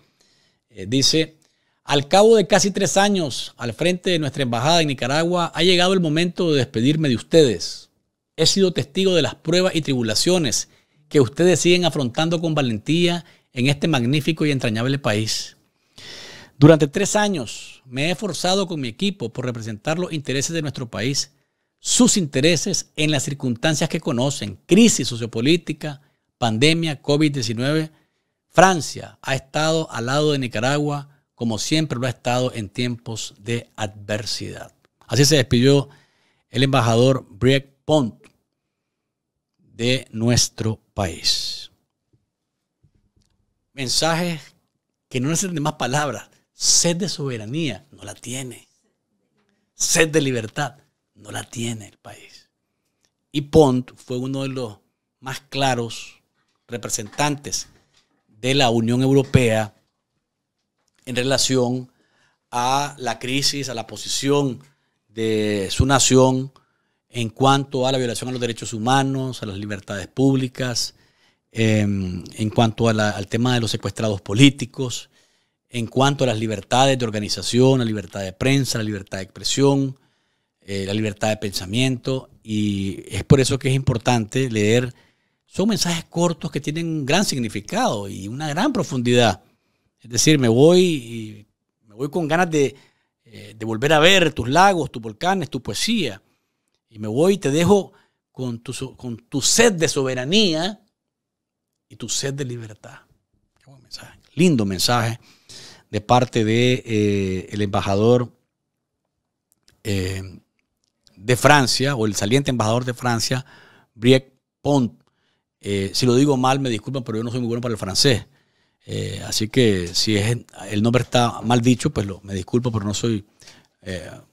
eh, dice, al cabo de casi tres años al frente de nuestra embajada en Nicaragua, ha llegado el momento de despedirme de ustedes. He sido testigo de las pruebas y tribulaciones que ustedes siguen afrontando con valentía en este magnífico y entrañable país. Durante tres años me he esforzado con mi equipo por representar los intereses de nuestro país, sus intereses en las circunstancias que conocen, crisis sociopolítica, pandemia, COVID-19. Francia ha estado al lado de Nicaragua como siempre lo ha estado en tiempos de adversidad. Así se despidió el embajador Brieck Pont de nuestro país. Mensajes que no necesitan más palabras. Sed de soberanía, no la tiene. Sed de libertad, no la tiene el país. Y Pont fue uno de los más claros representantes de la Unión Europea en relación a la crisis, a la posición de su nación en cuanto a la violación a los derechos humanos, a las libertades públicas, em, en cuanto al tema de los secuestrados políticos, en cuanto a las libertades de organización, la libertad de prensa, la libertad de expresión, eh, la libertad de pensamiento. Y es por eso que es importante leer. Son mensajes cortos que tienen un gran significado y una gran profundidad. Es decir, me voy, me voy con ganas eh, de, volver a ver tus lagos, tus volcanes, tu poesía. Y me voy y te dejo con tu, con tu sed de soberanía y tu sed de libertad. Qué buen mensaje. Lindo mensaje de parte del de, eh, el embajador eh, de Francia, o el saliente embajador de Francia, Briec Pont. Eh, si lo digo mal, me disculpan, pero yo no soy muy bueno para el francés. así que si es, el nombre está mal dicho, pues lo, me disculpo, pero no soy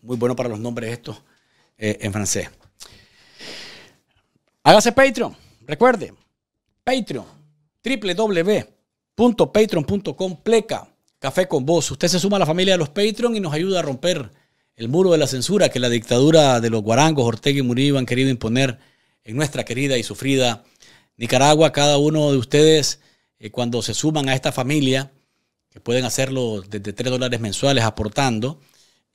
muy bueno para los nombres estos en francés. Hágase Patreon. Recuerde, Patreon, www.patreon.com pleca Café con vos. Usted se suma a la familia de los Patreon y nos ayuda a romper el muro de la censura que la dictadura de los guarangos, Ortega y Murillo han querido imponer en nuestra querida y sufrida Nicaragua. Cada uno de ustedes, eh, cuando se suman a esta familia, que pueden hacerlo desde tres dólares mensuales aportando,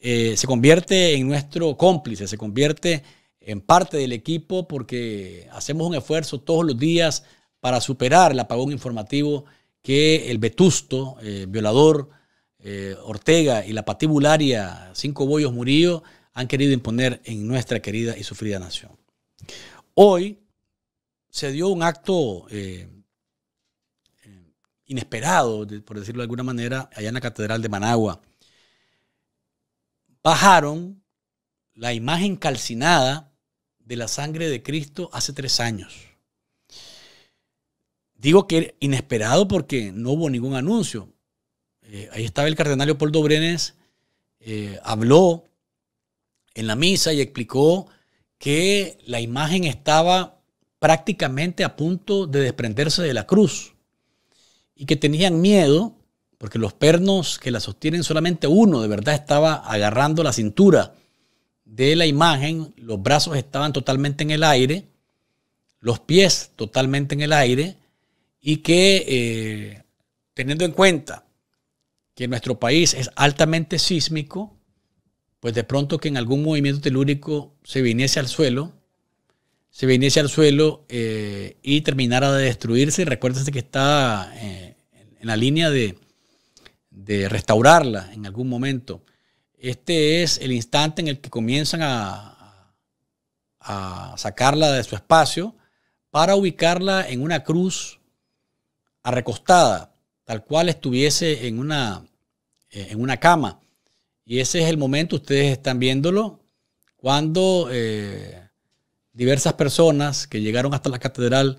eh, se convierte en nuestro cómplice, se convierte en parte del equipo porque hacemos un esfuerzo todos los días para superar el apagón informativo que el vetusto, eh, violador, eh, Ortega y la patibularia Cinco Bollos Murillo han querido imponer en nuestra querida y sufrida nación. Hoy se dio un acto eh, inesperado, por decirlo de alguna manera, allá en la Catedral de Managua. Bajaron la imagen calcinada de la sangre de Cristo hace tres años Digo que inesperado porque no hubo ningún anuncio. Eh, ahí estaba el cardenal Leopoldo Brenes, eh, habló en la misa y explicó que la imagen estaba prácticamente a punto de desprenderse de la cruz y que tenían miedo porque los pernos que la sostienen solamente uno de verdad estaba agarrando la cintura de la imagen, los brazos estaban totalmente en el aire, los pies totalmente en el aire y que eh, teniendo en cuenta que nuestro país es altamente sísmico, pues de pronto que en algún movimiento telúrico se viniese al suelo, se viniese al suelo eh, y terminara de destruirse. Recuérdense que está eh, en la línea de, restaurarla en algún momento. Este es el instante en el que comienzan a, a sacarla de su espacio para ubicarla en una cruz recostada, tal cual estuviese en una, eh, en una cama. Y ese es el momento, ustedes están viéndolo, cuando eh, diversas personas que llegaron hasta la catedral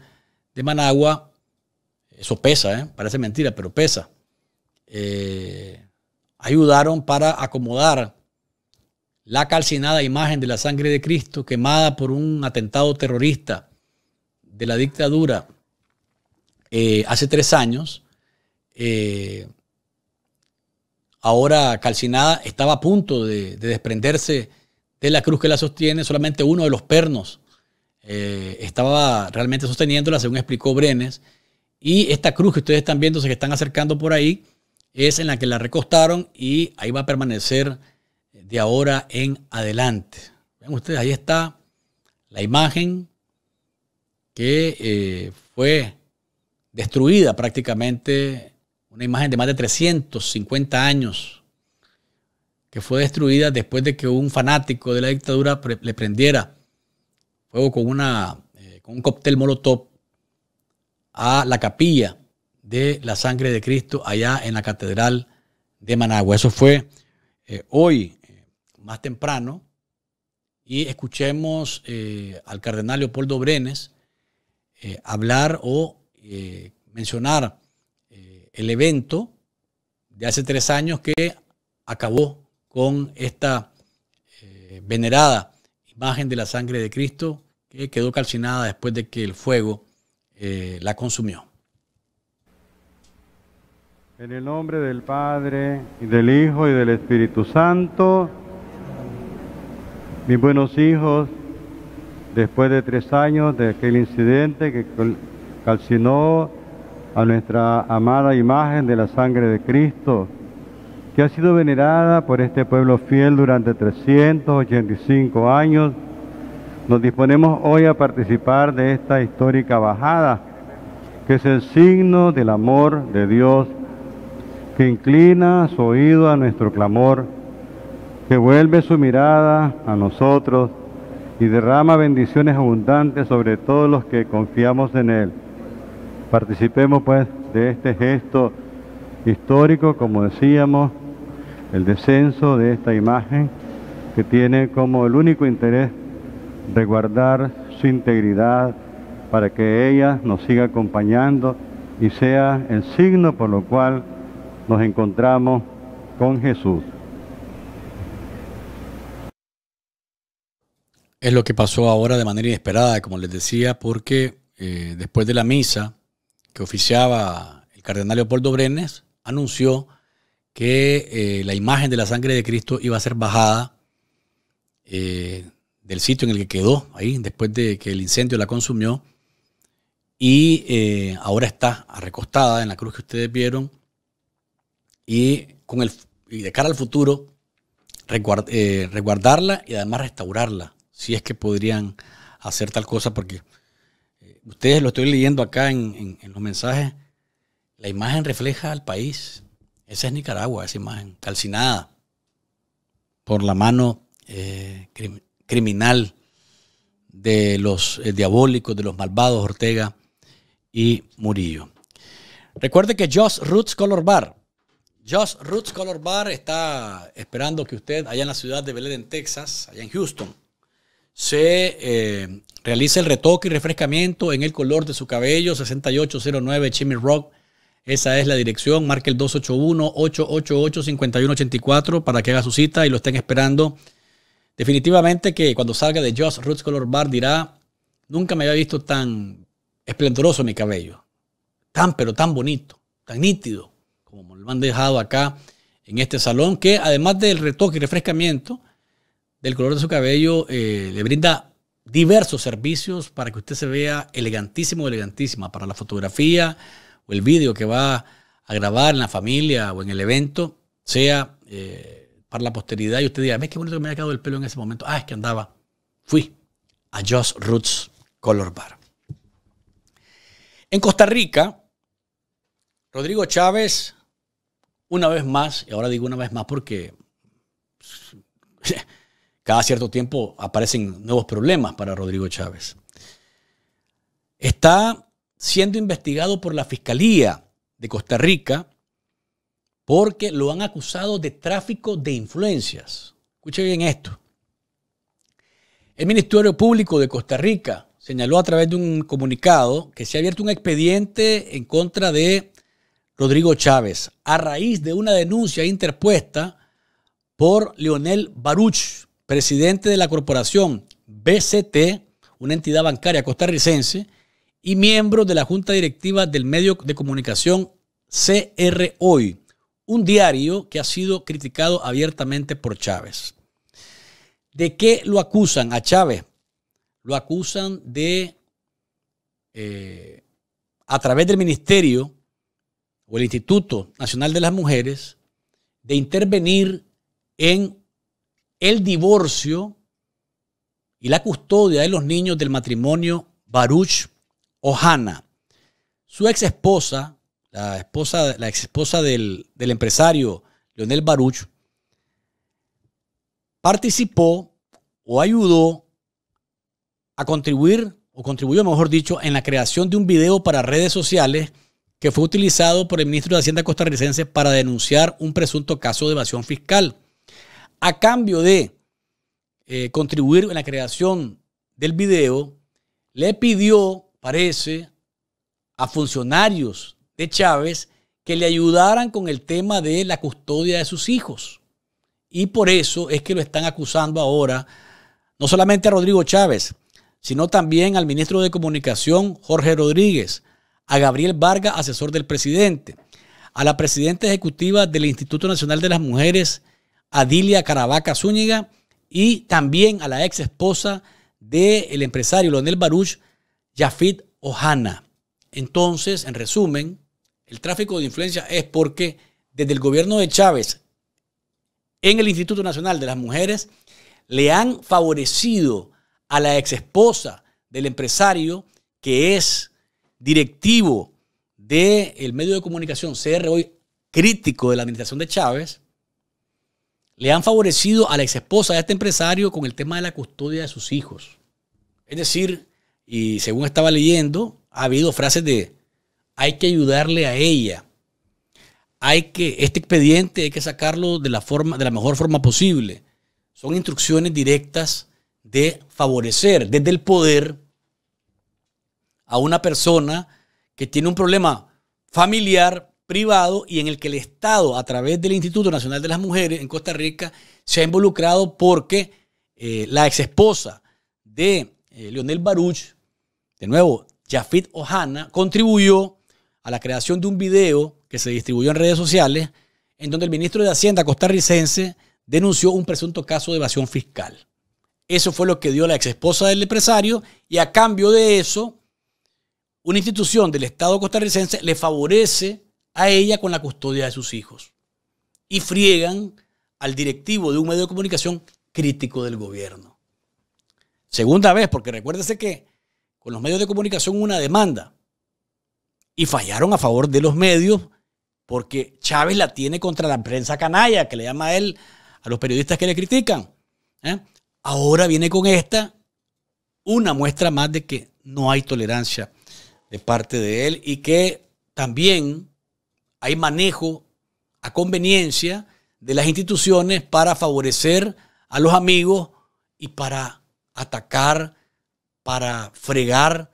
de Managua, eso pesa, ¿eh? parece mentira, pero pesa, ayudaron para acomodar la calcinada imagen de la sangre de Cristo quemada por un atentado terrorista de la dictadura eh, hace tres años. Eh, ahora calcinada estaba a punto de, desprenderse de la cruz que la sostiene, solamente uno de los pernos eh, estaba realmente sosteniéndola, según explicó Brenes. Y esta cruz que ustedes están viendo, que están acercando por ahí, es en la que la recostaron y ahí va a permanecer de ahora en adelante. Ven ustedes, ahí está la imagen que fue destruida prácticamente una imagen de más de 350 años, que fue destruida después de que un fanático de la dictadura le prendiera fuego con, una, eh, un cóctel molotov a la capilla de la sangre de Cristo allá en la catedral de Managua. Eso fue eh, hoy, eh, más temprano, y escuchemos al cardenal Leopoldo Brenes hablar o eh, mencionar eh, el evento de hace tres años que acabó con esta eh, venerada imagen de la sangre de Cristo que quedó calcinada después de que el fuego la consumió. En el nombre del Padre, y del Hijo, y del Espíritu Santo, mis buenos hijos, después de tres años de aquel incidente que calcinó a nuestra amada imagen de la sangre de Cristo, que ha sido venerada por este pueblo fiel durante 385 años, nos disponemos hoy a participar de esta histórica bajada, que es el signo del amor de Dios, que inclina su oído a nuestro clamor, que vuelve su mirada a nosotros y derrama bendiciones abundantes sobre todos los que confiamos en Él. Participemos pues de este gesto histórico, como decíamos, el descenso de esta imagen que tiene como el único interés resguardar su integridad para que ella nos siga acompañando y sea el signo por lo cual nos encontramos con Jesús. Es lo que pasó ahora de manera inesperada, como les decía, porque eh, después de la misa, que oficiaba el cardenal Leopoldo Brenes, anunció que eh, la imagen de la sangre de Cristo iba a ser bajada eh, del sitio en el que quedó ahí después de que el incendio la consumió y eh, ahora está recostada en la cruz que ustedes vieron y con el de cara al futuro resguardarla y además restaurarla si es que podrían hacer tal cosa porque ustedes lo estoy leyendo acá en, los mensajes, la imagen refleja al país. Esa es Nicaragua, esa imagen, calcinada por la mano eh, criminal de los eh, diabólicos, de los malvados Ortega y Murillo. Recuerde que Josh Roots Color Bar, Josh Roots Color Bar está esperando que usted allá en la ciudad de Belén, en Texas, allá en Houston, se eh, realiza el retoque y refrescamiento en el color de su cabello, 6809 Chimmy Rock. Esa es la dirección. marque el 281-888-5184 para que haga su cita y lo estén esperando. Definitivamente que cuando salga de Just Roots Color Bar dirá, nunca me había visto tan esplendoroso mi cabello. Tan, pero tan bonito, tan nítido, como lo han dejado acá en este salón, que además del retoque y refrescamiento, del color de su cabello eh, le brinda diversos servicios para que usted se vea elegantísimo o elegantísima para la fotografía o el vídeo que va a grabar en la familia o en el evento, sea eh, para la posteridad y usted diga, ¿ves qué bonito que me ha quedado el pelo en ese momento? Ah, es que andaba. Fui a Just Roots Color Bar. En Costa Rica, Rodrigo Chávez, una vez más, y ahora digo una vez más porque cada cierto tiempo aparecen nuevos problemas para Rodrigo Chávez. Está siendo investigado por la Fiscalía de Costa Rica porque lo han acusado de tráfico de influencias. Escuche bien esto. El Ministerio Público de Costa Rica señaló a través de un comunicado que se ha abierto un expediente en contra de Rodrigo Chávez a raíz de una denuncia interpuesta por Leonel Baruch, presidente de la corporación BCT, una entidad bancaria costarricense, y miembro de la junta directiva del medio de comunicación CR Hoy, un diario que ha sido criticado abiertamente por Chávez. ¿De qué lo acusan a Chávez? Lo acusan de, eh, a través del Ministerio o el Instituto Nacional de las Mujeres, de intervenir en el divorcio y la custodia de los niños del matrimonio Baruch Ohana. Su ex esposa, la esposa, la ex esposa del, del empresario Leonel Baruch, participó o ayudó a contribuir, o contribuyó, mejor dicho, en la creación de un video para redes sociales que fue utilizado por el ministro de Hacienda costarricense para denunciar un presunto caso de evasión fiscal a cambio de eh, contribuir en la creación del video, le pidió, parece, a funcionarios de Chávez que le ayudaran con el tema de la custodia de sus hijos. Y por eso es que lo están acusando ahora, no solamente a Rodrigo Chávez, sino también al ministro de Comunicación, Jorge Rodríguez, a Gabriel Vargas, asesor del presidente, a la presidenta ejecutiva del Instituto Nacional de las Mujeres, Adilia Caravaca Zúñiga y también a la ex esposa del empresario Lonel Baruch, Jafid Ohana. Entonces, en resumen, el tráfico de influencia es porque desde el gobierno de Chávez, en el Instituto Nacional de las Mujeres, le han favorecido a la ex esposa del empresario que es directivo del medio de comunicación CR hoy crítico de la administración de Chávez, le han favorecido a la exesposa de este empresario con el tema de la custodia de sus hijos. Es decir, y según estaba leyendo, ha habido frases de hay que ayudarle a ella. Hay que este expediente hay que sacarlo de la forma de la mejor forma posible. Son instrucciones directas de favorecer desde el poder a una persona que tiene un problema familiar privado y en el que el Estado, a través del Instituto Nacional de las Mujeres en Costa Rica, se ha involucrado porque eh, la la exesposa de eh, Leonel Baruch, de nuevo, Jafit Ohana, contribuyó a la creación de un video que se distribuyó en redes sociales, en donde el ministro de Hacienda costarricense denunció un presunto caso de evasión fiscal. Eso fue lo que dio la exesposa del empresario y a cambio de eso, una institución del Estado costarricense le favorece a ella con la custodia de sus hijos y friegan al directivo de un medio de comunicación crítico del gobierno. Segunda vez, porque recuérdese que con los medios de comunicación una demanda y fallaron a favor de los medios porque Chávez la tiene contra la prensa canalla, que le llama a él a los periodistas que le critican. ¿eh? Ahora viene con esta una muestra más de que no hay tolerancia de parte de él y que también hay manejo a conveniencia de las instituciones para favorecer a los amigos y para atacar, para fregar,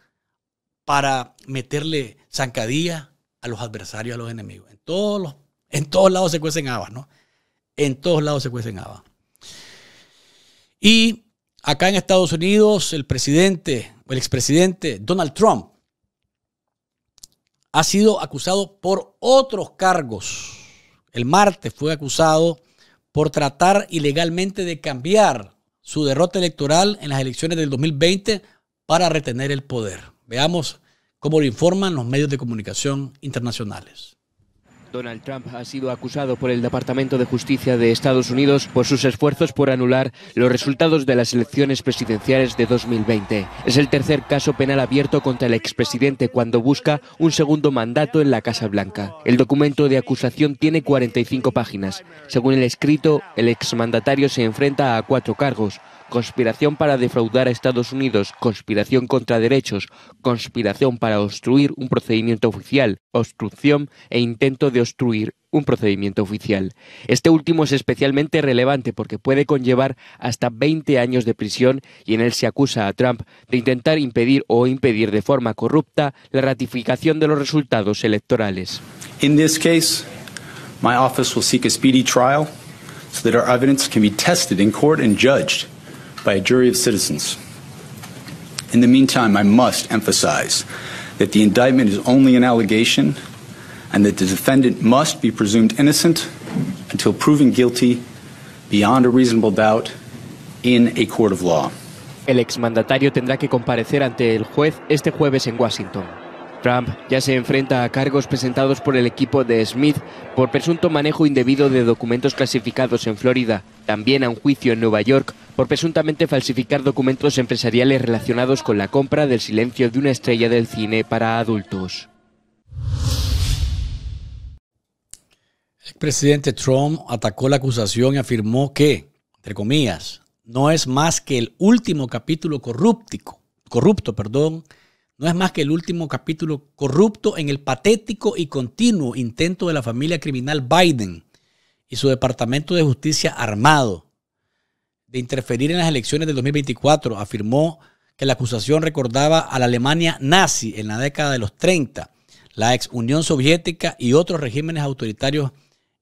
para meterle zancadilla a los adversarios, a los enemigos. En todos, los, en todos lados se cuecen habas, ¿no? En todos lados se cuecen habas. Y acá en Estados Unidos, el presidente, el expresidente Donald Trump, ha sido acusado por otros cargos. El martes fue acusado por tratar ilegalmente de cambiar su derrota electoral en las elecciones del 2020 para retener el poder. Veamos cómo lo informan los medios de comunicación internacionales. Donald Trump ha sido acusado por el Departamento de Justicia de Estados Unidos por sus esfuerzos por anular los resultados de las elecciones presidenciales de 2020. Es el tercer caso penal abierto contra el expresidente cuando busca un segundo mandato en la Casa Blanca. El documento de acusación tiene 45 páginas. Según el escrito, el exmandatario se enfrenta a cuatro cargos conspiración para defraudar a Estados Unidos, conspiración contra derechos, conspiración para obstruir un procedimiento oficial, obstrucción e intento de obstruir un procedimiento oficial. Este último es especialmente relevante porque puede conllevar hasta 20 años de prisión y en él se acusa a Trump de intentar impedir o impedir de forma corrupta la ratificación de los resultados electorales. In this case, my office will seek a speedy trial so that our evidence can be tested in court and judged. by a jury of citizens. In the meantime, I must emphasize that the indictment is only an allegation and that the defendant must be presumed innocent until proven guilty beyond a reasonable doubt in a court of law. El exmandatario tendrá que comparecer ante el juez este jueves en Washington. Trump ya se enfrenta a cargos presentados por el equipo de Smith por presunto manejo indebido de documentos clasificados en Florida, también a un juicio en Nueva York por presuntamente falsificar documentos empresariales relacionados con la compra del silencio de una estrella del cine para adultos. El presidente Trump atacó la acusación y afirmó que, entre comillas, no es más que el último capítulo corrupto perdón, no es más que el último capítulo corrupto en el patético y continuo intento de la familia criminal Biden y su Departamento de Justicia armado de interferir en las elecciones del 2024. Afirmó que la acusación recordaba a la Alemania nazi en la década de los 30, la ex Unión Soviética y otros regímenes autoritarios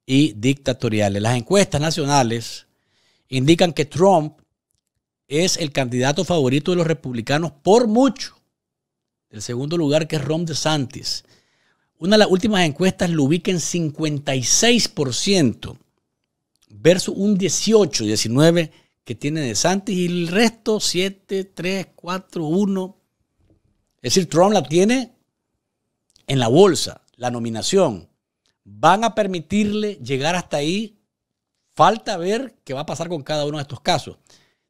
y dictatoriales. Las encuestas nacionales indican que Trump es el candidato favorito de los republicanos por mucho el segundo lugar que es de Santis. Una de las últimas encuestas lo ubica en 56% versus un 18, 19 que tiene de Santis y el resto 7, 3, 4, 1. Es decir, Trump la tiene en la bolsa, la nominación. ¿Van a permitirle llegar hasta ahí? Falta ver qué va a pasar con cada uno de estos casos.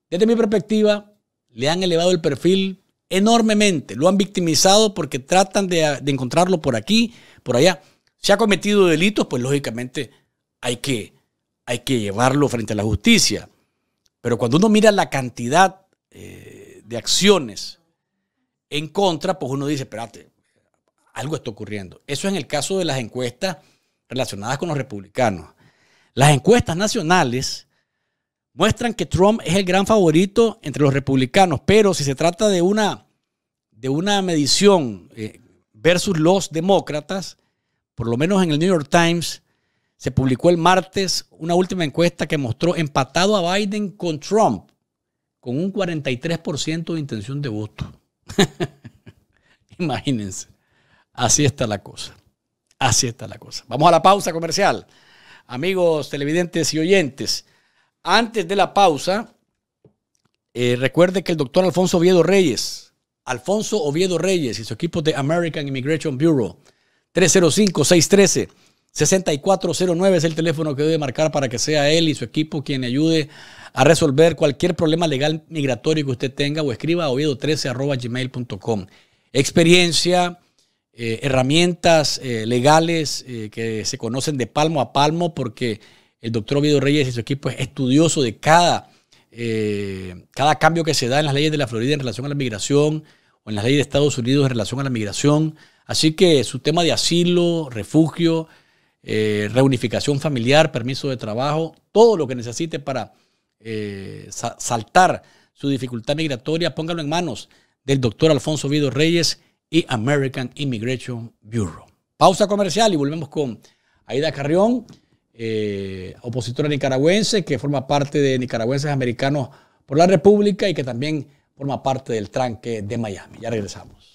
Desde mi perspectiva, le han elevado el perfil enormemente. Lo han victimizado porque tratan de, encontrarlo por aquí, por allá. Si ha cometido delitos, pues lógicamente hay que, hay que llevarlo frente a la justicia. Pero cuando uno mira la cantidad eh, de acciones en contra, pues uno dice, espérate, algo está ocurriendo. Eso es en el caso de las encuestas relacionadas con los republicanos. Las encuestas nacionales muestran que Trump es el gran favorito entre los republicanos, pero si se trata de una, de una medición eh, versus los demócratas, por lo menos en el New York Times, se publicó el martes una última encuesta que mostró empatado a Biden con Trump, con un 43% de intención de voto. Imagínense, así está la cosa. Así está la cosa. Vamos a la pausa comercial. Amigos televidentes y oyentes, antes de la pausa, eh, recuerde que el doctor Alfonso Oviedo Reyes, Alfonso Oviedo Reyes y su equipo de American Immigration Bureau, 305-613-6409 es el teléfono que debe marcar para que sea él y su equipo quien ayude a resolver cualquier problema legal migratorio que usted tenga o escriba a oviedo gmail.com. Experiencia, eh, herramientas eh, legales que se conocen de palmo a palmo porque el doctor Oviedo Reyes y su equipo es estudioso de cada, eh, cada cambio que se da en las leyes de la Florida en relación a la migración o en las leyes de Estados Unidos en relación a la migración. Así que su tema de asilo, refugio, eh, reunificación familiar, permiso de trabajo, todo lo que necesite para eh, saltar su dificultad migratoria, póngalo en manos del doctor Alfonso Vido Reyes y American Immigration Bureau. Pausa comercial y volvemos con Aida Carrión. Eh, opositora nicaragüense, que forma parte de Nicaragüenses Americanos por la República y que también forma parte del tranque de Miami. Ya regresamos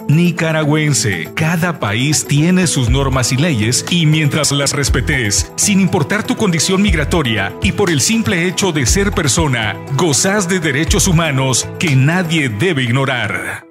nicaragüense. Cada país tiene sus normas y leyes y mientras las respetes, sin importar tu condición migratoria y por el simple hecho de ser persona, gozas de derechos humanos que nadie debe ignorar.